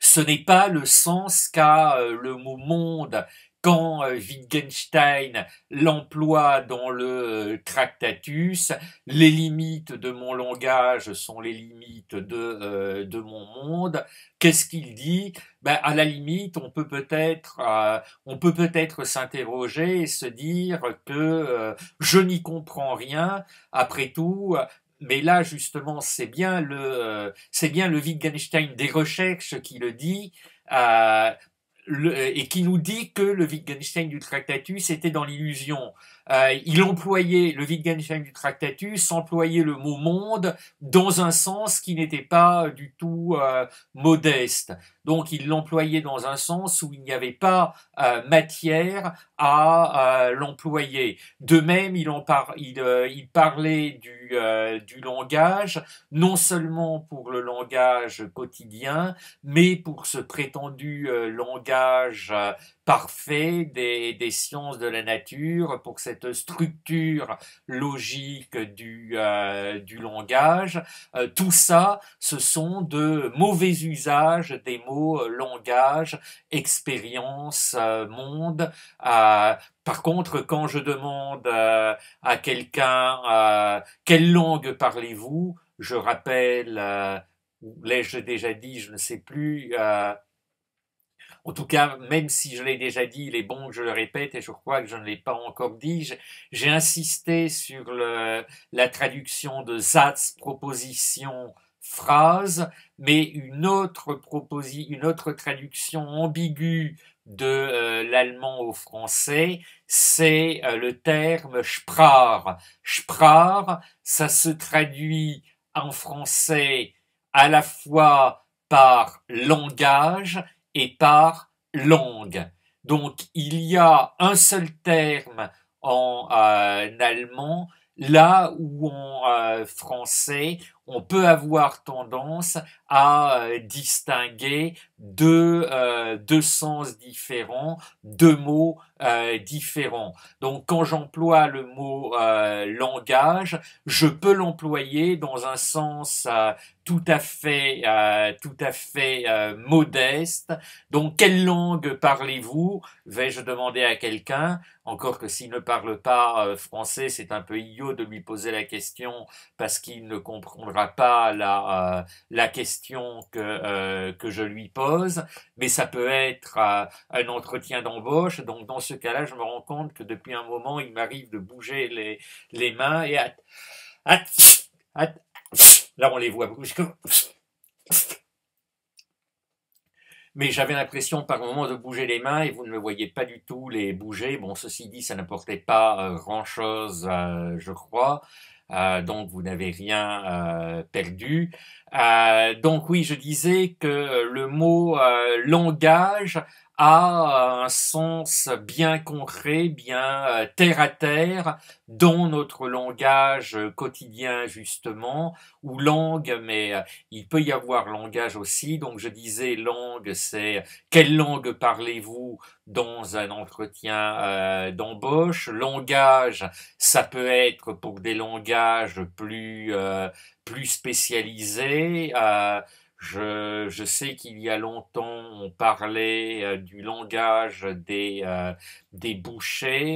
Ce n'est pas le sens qu'a le mot monde quand euh, Wittgenstein l'emploie dans le euh, Tractatus, les limites de mon langage sont les limites de, euh, de mon monde. Qu'est-ce qu'il dit ben, à la limite, on peut peut-être, on peut peut-être s'interroger et se dire que je n'y comprends rien. Après tout, mais là justement c'est bien le c'est bien le Wittgenstein des recherches qui le dit euh, euh, et qui nous dit que le Wittgenstein du Tractatus était dans l'illusion. Euh, il employait le Wittgenstein du Tractatus, employait le mot monde dans un sens qui n'était pas du tout euh, modeste. Donc il l'employait dans un sens où il n'y avait pas matière à euh, l'employé. De même, il, en parle. il, euh, il parlait du, euh, du, langage, non seulement pour le langage quotidien, mais pour ce prétendu euh, langage parfait des, des, sciences de la nature, pour cette structure logique du, du langage. tout ça, ce sont de mauvais usages des mots langage, expérience, monde. Euh, par contre, quand je demande euh, à quelqu'un euh, quelle langue parlez-vous, je rappelle, l'ai-je déjà dit, je ne sais plus. en tout cas, même si je l'ai déjà dit, il est bon que je le répète et je crois que je ne l'ai pas encore dit. J'ai insisté sur la traduction de Zatz, proposition, phrase, mais une autre, une autre traduction ambiguë de euh, l'allemand au français, c'est euh, le terme Sprach. Sprach, ça se traduit en français à la fois par langage et par langue. Donc il y a un seul terme en euh, allemand, là où en français on peut avoir tendance à euh, distinguer deux, euh, deux sens différents, deux mots euh, différents. Donc quand j'emploie le mot langage, je peux l'employer dans un sens tout à fait, tout à fait modeste. Donc quelle langue parlez-vous Vais-je demander à quelqu'un Encore que s'il ne parle pas français, c'est un peu idiot de lui poser la question parce qu'il ne comprendra pas la, euh, la question que, euh, que je lui pose, mais ça peut être euh, un entretien d'embauche. Donc dans ce cas-là, je me rends compte que depuis un moment, il m'arrive de bouger les, les mains et là on les voit beaucoup mais j'avais l'impression par moment de bouger les mains et vous ne me voyez pas du tout les bouger. Bon, ceci dit, ça n'apportait pas grand-chose, je crois. Euh, donc, vous n'avez rien euh, perdu. Euh, donc, oui, je disais que le mot langage a un sens bien concret, bien euh, terre à terre, dans notre langage quotidien justement, ou langue, mais euh, il peut y avoir langage aussi. Donc je disais langue, c'est quelle langue parlez-vous dans un entretien euh, d'embauche. Langage, ça peut être pour des langages plus plus spécialisés. Je, je sais qu'il y a longtemps, on parlait euh, du langage des, euh, des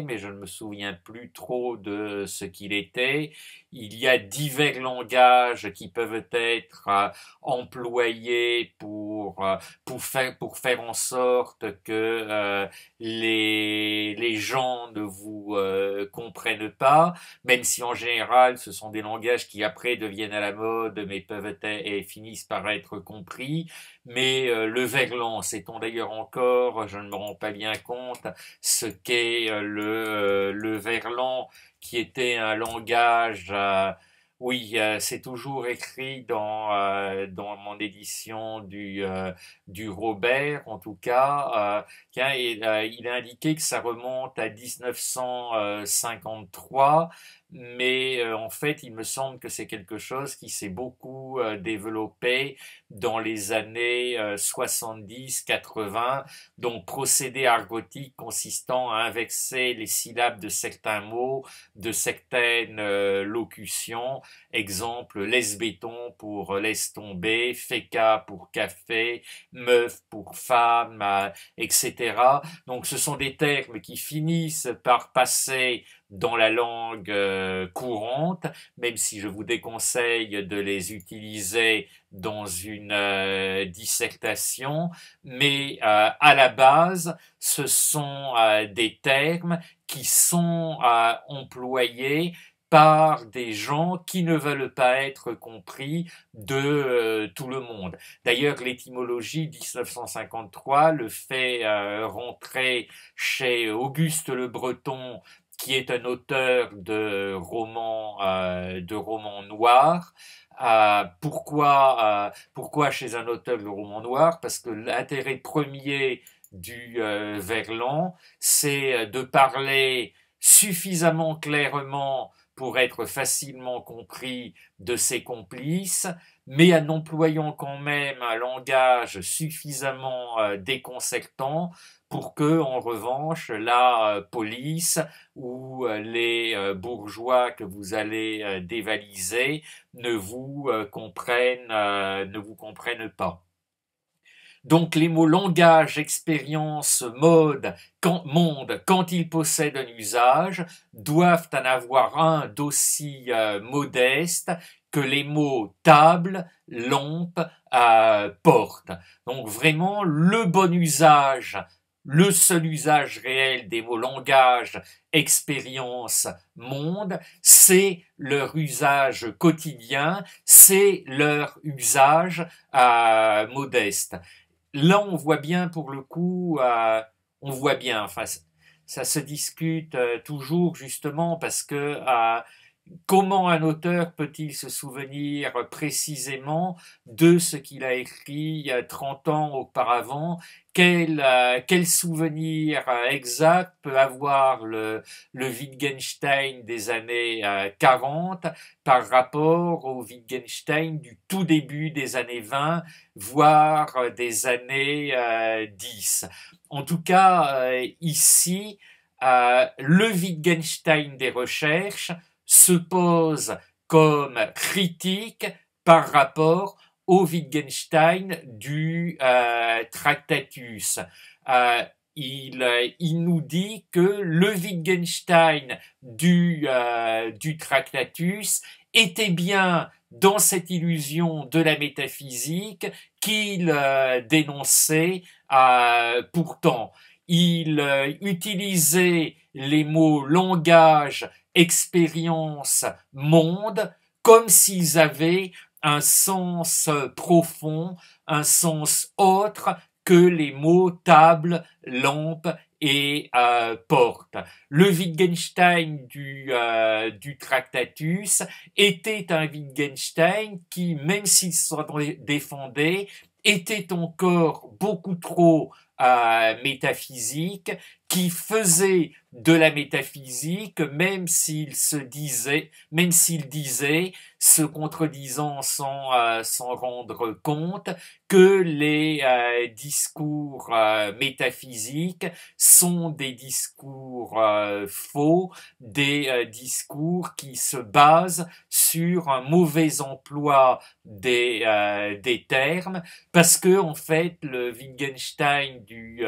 mais je ne me souviens plus trop de ce qu'il était. Il y a divers langages qui peuvent être euh, employés pour, euh, pour, faire, pour faire en sorte que euh, les, les gens ne vous comprennent pas, même si en général ce sont des langages qui après deviennent à la mode, mais peuvent être, et finissent par être compris. Mais le verlan, sait-on d'ailleurs encore, je ne me rends pas bien compte, qu'est euh, le, euh, le verlan, qui était un langage. Euh, oui, c'est toujours écrit dans, mon édition du, Robert, en tout cas. il a indiqué que ça remonte à 1953 mais euh, en fait, il me semble que c'est quelque chose qui s'est beaucoup euh, développé dans les années 70-80, euh, donc procédé argotique consistant à inverser les syllabes de certains mots, de certaines locutions, exemple laisse béton pour laisse tomber, féca pour café, meuf pour femme, etc. Donc ce sont des termes qui finissent par passer dans la langue euh, courante, même si je vous déconseille de les utiliser dans une euh, dissertation, mais euh, à la base, ce sont des termes qui sont employés par des gens qui ne veulent pas être compris de tout le monde. D'ailleurs, l'étymologie 1953 le fait rentrer chez Auguste le Breton qui est un auteur de romans, euh, de romans noirs. Euh, pourquoi, euh, pourquoi chez un auteur de roman noir Parce que l'intérêt premier du Verlan, c'est de parler suffisamment clairement pour être facilement compris de ses complices, mais en employant quand même un langage suffisamment déconcertant pour que, en revanche, la euh, police ou euh, les euh, bourgeois que vous allez dévaliser ne vous comprennent, ne vous comprennent pas. Donc les mots langage, expérience, mode, monde, quand ils possèdent un usage, doivent en avoir un d'aussi modeste que les mots table, lampe, porte. Donc vraiment le bon usage le seul usage réel des mots langage, expérience, monde, c'est leur usage quotidien, c'est leur usage euh, modeste. Là, on voit bien, pour le coup, euh, on voit bien, ça se discute euh, toujours justement parce que euh, Comment un auteur peut-il se souvenir précisément de ce qu'il a écrit 30 ans auparavant quel, euh, souvenir euh, exact peut avoir le, Wittgenstein des années 40 euh, par rapport au Wittgenstein du tout début des années 20, voire des années 10 En tout cas, ici, le Wittgenstein des recherches se pose comme critique par rapport au Wittgenstein du euh, Tractatus. Euh, euh, il, nous dit que le Wittgenstein du, Tractatus était bien dans cette illusion de la métaphysique qu'il dénonçait pourtant. Il utilisait les mots langage expérience monde, comme s'ils avaient un sens profond, un sens autre que les mots table, lampe et euh, porte. Le Wittgenstein du, euh, du Tractatus était un Wittgenstein qui, même s'il se défendait, était encore beaucoup trop euh, métaphysique, qui faisait de la métaphysique, même s'il se disait, même s'il disait, se contredisant sans euh, s'en rendre compte, que les euh, discours euh, métaphysiques sont des discours faux, des discours qui se basent sur un mauvais emploi des, des termes, parce que en fait le Wittgenstein du,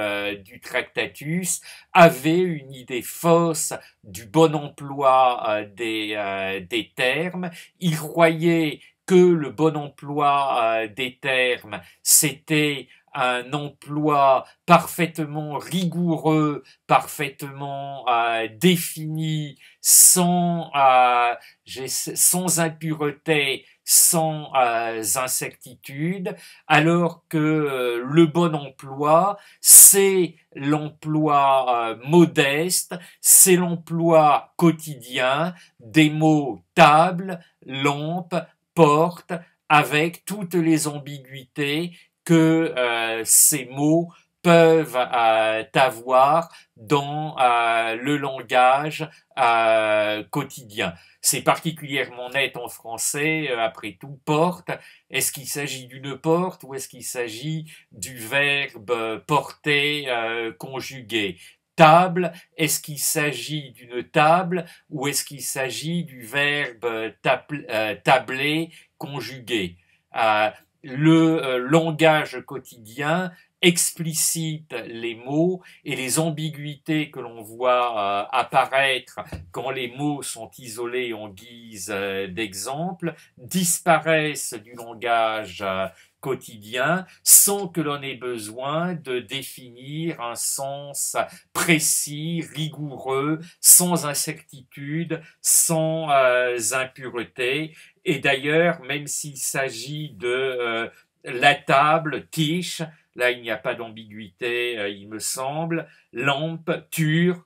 du Tractatus avait une idée fausse du bon emploi euh, des, euh, des termes. Il croyait que le bon emploi euh, des termes, c'était un emploi parfaitement rigoureux, parfaitement euh, défini, sans, euh, sans impureté, sans euh, incertitude, alors que le bon emploi, c'est l'emploi modeste, c'est l'emploi quotidien des mots table, lampe, porte, avec toutes les ambiguïtés que euh, ces mots peuvent euh, avoir dans euh, le langage quotidien. C'est particulièrement net en français, après tout, porte. Est-ce qu'il s'agit d'une porte ou est-ce qu'il s'agit du verbe porter conjugué Table, est-ce qu'il s'agit d'une table ou est-ce qu'il s'agit du verbe tabler conjugué le euh, langage quotidien explicite les mots et les ambiguïtés que l'on voit euh, apparaître quand les mots sont isolés en guise euh, d'exemple disparaissent du langage quotidien sans que l'on ait besoin de définir un sens précis, rigoureux, sans incertitude, sans euh, impureté. Et d'ailleurs, même s'il s'agit de euh, la table, tiche là il n'y a pas d'ambiguïté, euh, il me semble, lampe, ture,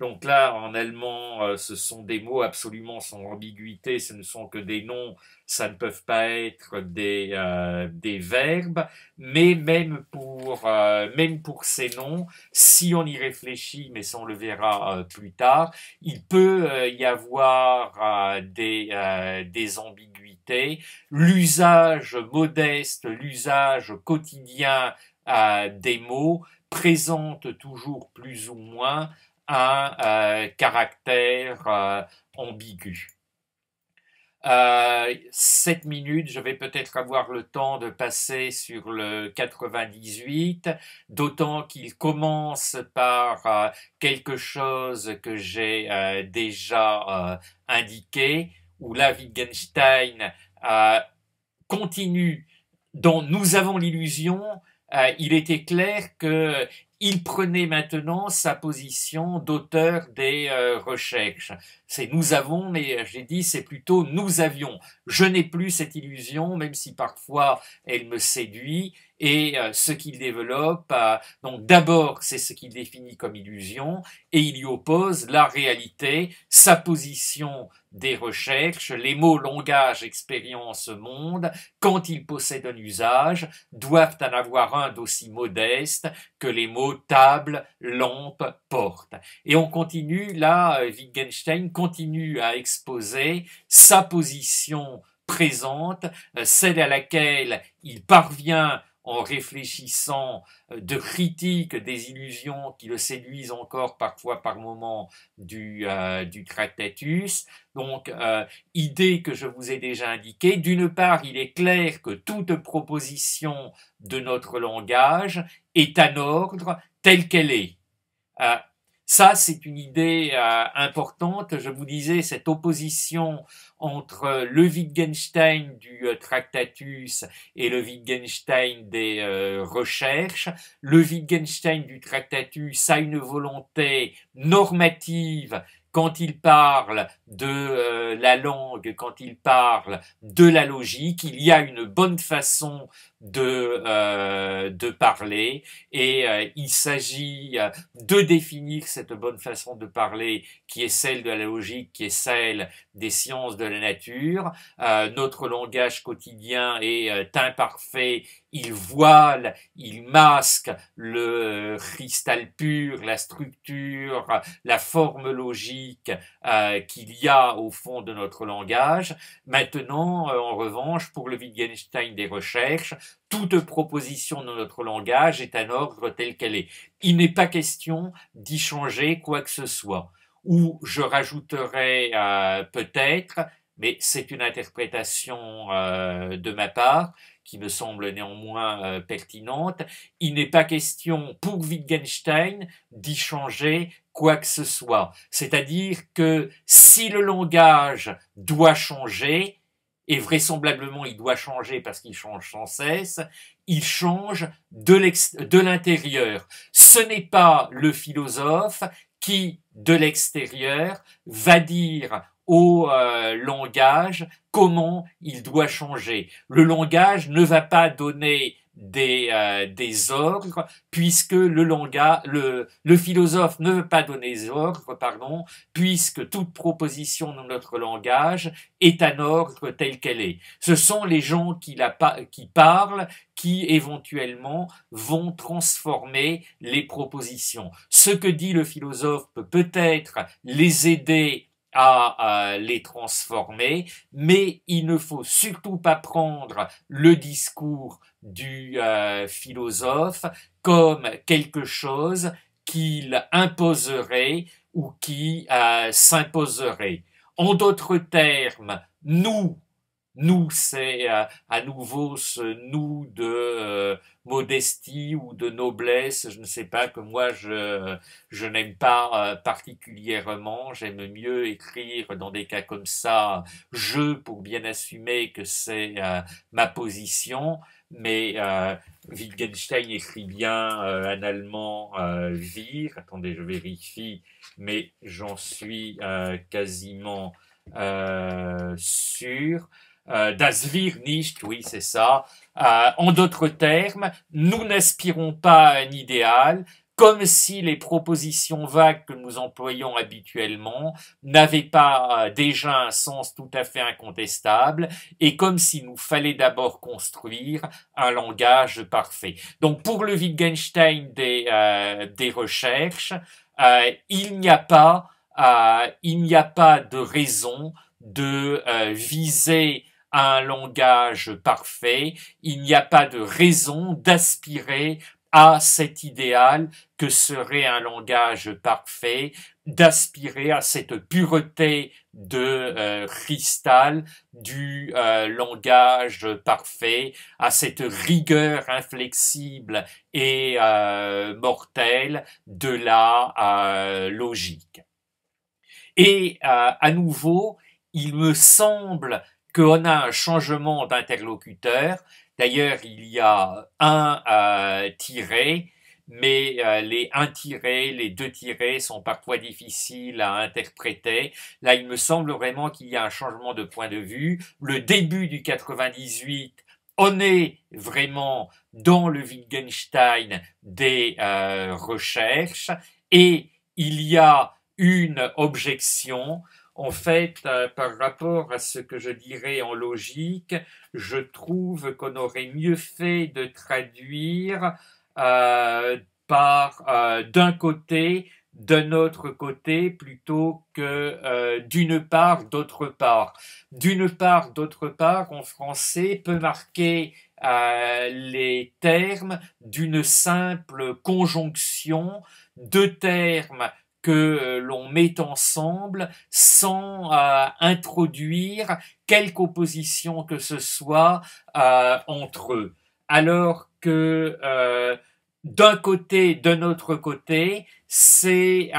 donc là, en allemand, euh, ce sont des mots absolument sans ambiguïté, ce ne sont que des noms, ça ne peuvent pas être des, euh, des verbes, mais même pour, euh, même pour ces noms, si on y réfléchit, mais ça on le verra plus tard, il peut y avoir des, des ambiguïtés. L'usage modeste, l'usage quotidien des mots présente toujours plus ou moins un euh, caractère euh, ambigu. Euh, minutes, je vais peut-être avoir le temps de passer sur le 98, d'autant qu'il commence par euh, quelque chose que j'ai déjà indiqué, où là Wittgenstein continue dont nous avons l'illusion, il était clair que il prenait maintenant sa position d'auteur des euh, recherches. C'est nous avons, mais euh, j'ai dit c'est plutôt nous avions. Je n'ai plus cette illusion, même si parfois elle me séduit. Et euh, ce qu'il développe, euh, donc d'abord, c'est ce qu'il définit comme illusion, et il y oppose la réalité, sa position des recherches, les mots langage, expérience, monde, quand ils possèdent un usage, doivent en avoir un d'aussi modeste que les mots table, lampe, porte. Et on continue, là, euh, Wittgenstein continue à exposer sa position présente, celle à laquelle il parvient en réfléchissant, euh, de critique des illusions qui le séduisent encore parfois par moment du, euh, du Tractatus. Donc, euh, idée que je vous ai déjà indiquée, d'une part, il est clair que toute proposition de notre langage est un ordre tel qu'elle est. Ça, c'est une idée euh, importante. Je vous disais, cette opposition entre le Wittgenstein du euh, Tractatus et le Wittgenstein des euh, recherches. Le Wittgenstein du Tractatus a une volonté normative quand il parle de euh, la langue, quand il parle de la logique, il y a une bonne façon de, euh, de parler et euh, il s'agit de définir cette bonne façon de parler qui est celle de la logique, qui est celle des sciences de la nature. Euh, notre langage quotidien est euh, imparfait, il voile, il masque le cristal pur, la structure, la forme logique euh, qu'il y a au fond de notre langage. Maintenant, en revanche, pour le Wittgenstein des recherches, toute proposition de notre langage est un ordre tel qu'elle est. Il n'est pas question d'y changer quoi que ce soit ou je rajouterai euh, peut-être, mais c'est une interprétation euh, de ma part qui me semble néanmoins euh, pertinente, il n'est pas question pour Wittgenstein d'y changer quoi que ce soit. C'est-à-dire que si le langage doit changer, et vraisemblablement il doit changer parce qu'il change sans cesse, il change de l'intérieur. Ce n'est pas le philosophe qui de l'extérieur va dire au euh, langage comment il doit changer. Le langage ne va pas donner des, euh, des ordres, puisque le, longa, le, philosophe ne veut pas donner des ordres, pardon, puisque toute proposition dans notre langage est un ordre tel qu'elle est. Ce sont les gens qui, la, qui parlent qui éventuellement vont transformer les propositions. Ce que dit le philosophe peut peut-être les aider à les transformer, mais il ne faut surtout pas prendre le discours du euh, philosophe comme quelque chose qu'il imposerait ou qui euh, s'imposerait. En d'autres termes, nous, nous, c'est euh, à nouveau ce nous de modestie ou de noblesse, je ne sais pas, que moi je, je n'aime pas particulièrement. J'aime mieux écrire dans des cas comme ça je pour bien assumer que c'est ma position mais euh, Wittgenstein écrit bien en euh, allemand euh, vir, attendez je vérifie, mais j'en suis euh, quasiment sûr. das wir nicht, oui c'est ça. en d'autres termes, nous n'aspirons pas à un idéal, comme si les propositions vagues que nous employons habituellement n'avaient pas euh, déjà un sens tout à fait incontestable et comme s'il nous fallait d'abord construire un langage parfait. Donc pour le Wittgenstein des, euh, des recherches, euh, il n'y a pas il n'y a pas de raison de viser un langage parfait, il n'y a pas de raison d'aspirer à cet idéal que serait un langage parfait, d'aspirer à cette pureté de euh, cristal du euh, langage parfait, à cette rigueur inflexible et euh, mortelle de la logique. Et à nouveau, il me semble qu'on a un changement d'interlocuteur, D'ailleurs, il y a un tiret, euh, tiré, mais euh, les un tiré, les deux tirés sont parfois difficiles à interpréter. Là, il me semble vraiment qu'il y a un changement de point de vue. Le début du 98 on est vraiment dans le Wittgenstein des euh, recherches et il y a une objection en fait, euh, par rapport à ce que je dirais en logique, je trouve qu'on aurait mieux fait de traduire euh, par euh, d'un côté, d'un autre côté, plutôt que d'une part, d'autre part. D'une part, d'autre part, en français, peut marquer les termes d'une simple conjonction, deux termes que euh, l'on met ensemble sans euh, introduire quelque opposition que ce soit euh, entre eux. Alors que d'un côté, de autre côté, c'est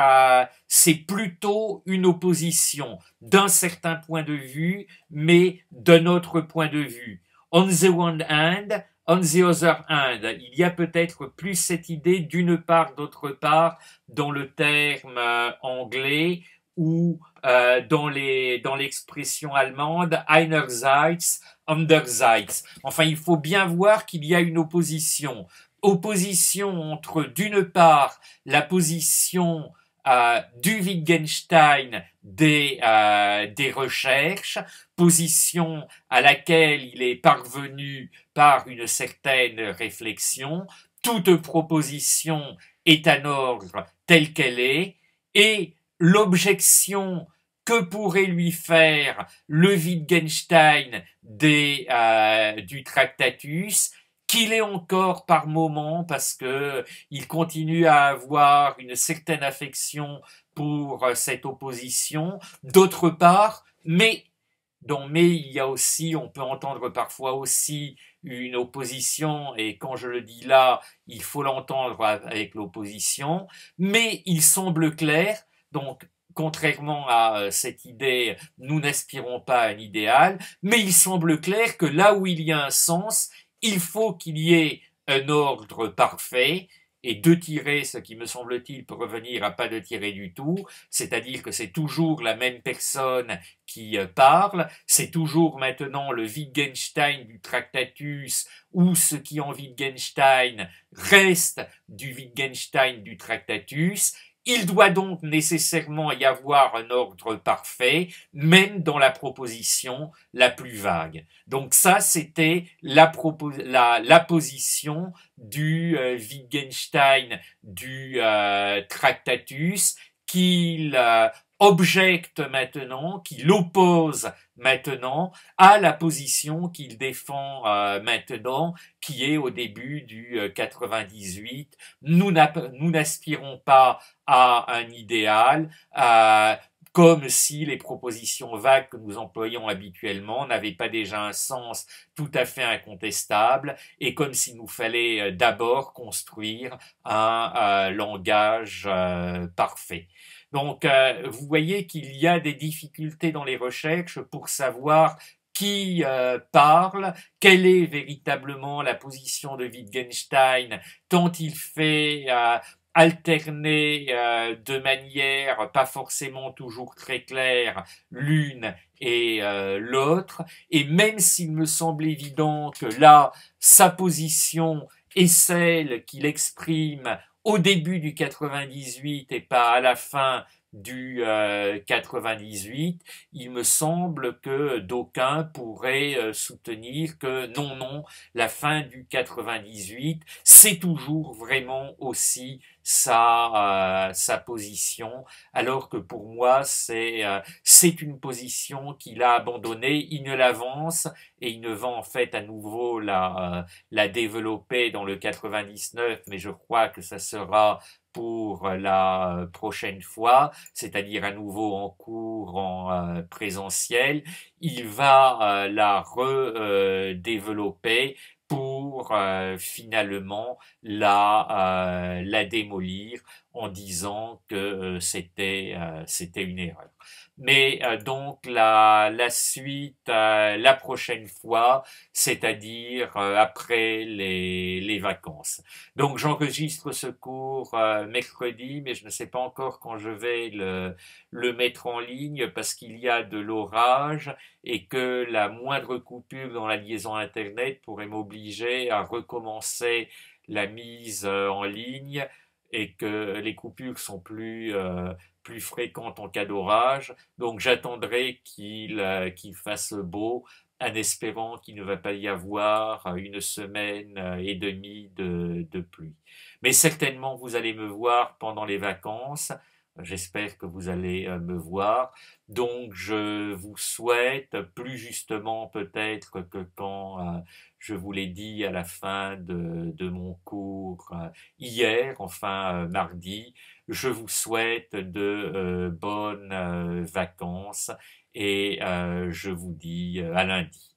c'est plutôt une opposition d'un certain point de vue, mais d'un autre point de vue. On the one hand, on the other hand, il y a peut-être plus cette idée d'une part, d'autre part, dans le terme euh, anglais ou euh, dans les dans l'expression allemande einerseits, andererseits. Enfin, il faut bien voir qu'il y a une opposition, opposition entre d'une part la position euh, du Wittgenstein euh, des, recherches, position à laquelle il est parvenu par une certaine réflexion, toute proposition est un ordre telle qu'elle est, et l'objection que pourrait lui faire le Wittgenstein des, euh, du Tractatus, qu'il est encore par moment parce que il continue à avoir une certaine affection pour euh, cette opposition. D'autre part, mais dans mais il y a aussi, on peut entendre parfois aussi une opposition, et quand je le dis là, il faut l'entendre avec l'opposition, mais il semble clair, donc contrairement à euh, cette idée, nous n'aspirons pas à un idéal, mais il semble clair que là où il y a un sens, il faut qu'il y ait un ordre parfait, et deux tirés, ce qui me semble-t-il peut revenir à pas de tirer du tout, c'est-à-dire que c'est toujours la même personne qui euh, parle, c'est toujours maintenant le Wittgenstein du Tractatus ou ce qui en Wittgenstein reste du Wittgenstein du Tractatus, il doit donc nécessairement y avoir un ordre parfait, même dans la proposition la plus vague. Donc ça, c'était la, position du euh, Wittgenstein du euh, Tractatus qu'il euh, objecte maintenant, qui l'oppose maintenant à la position qu'il défend euh, maintenant, qui est au début du 98. Euh, nous n'aspirons pas à un idéal. Euh, comme si les propositions vagues que nous employons habituellement n'avaient pas déjà un sens tout à fait incontestable, et comme s'il nous fallait d'abord construire un langage parfait. Donc, euh, vous voyez qu'il y a des difficultés dans les recherches pour savoir qui euh, parle, quelle est véritablement la position de Wittgenstein, tant il fait euh, alterner de manière pas forcément toujours très claire l'une et l'autre. Et même s'il me semble évident que là, sa position est celle qu'il exprime au début du 98 et pas à la fin du 98, euh, il me semble que d'aucuns pourraient euh, soutenir que non, non, la fin du 98, c'est toujours vraiment aussi sa, euh, sa position, alors que pour moi, c'est c'est une position qu'il a abandonnée, il ne l'avance et il ne va en fait à nouveau la, la développer dans le 99, mais je crois que ça sera pour euh, la euh, prochaine fois, c'est-à-dire à nouveau en cours en euh, présentiel. Il va la redévelopper pour finalement la, la démolir en disant que c'était une erreur mais euh, donc la, la suite euh, la prochaine fois, c'est-à-dire euh, après les, les, vacances. Donc j'enregistre ce cours mercredi, mais je ne sais pas encore quand je vais le, le mettre en ligne parce qu'il y a de l'orage et que la moindre coupure dans la liaison Internet pourrait m'obliger à recommencer la mise en ligne et que les coupures sont plus plus fréquente en cas d'orage. Donc j'attendrai euh, qu'il fasse beau en espérant qu'il ne va pas y avoir euh, une semaine euh, et demie de, de pluie. Mais certainement, vous allez me voir pendant les vacances. J'espère que vous allez me voir. Donc, je vous souhaite, plus justement peut-être que quand je vous l'ai dit à la fin de, de mon cours euh, hier, enfin euh, mardi, je vous souhaite de euh, bonnes vacances et je vous dis à lundi.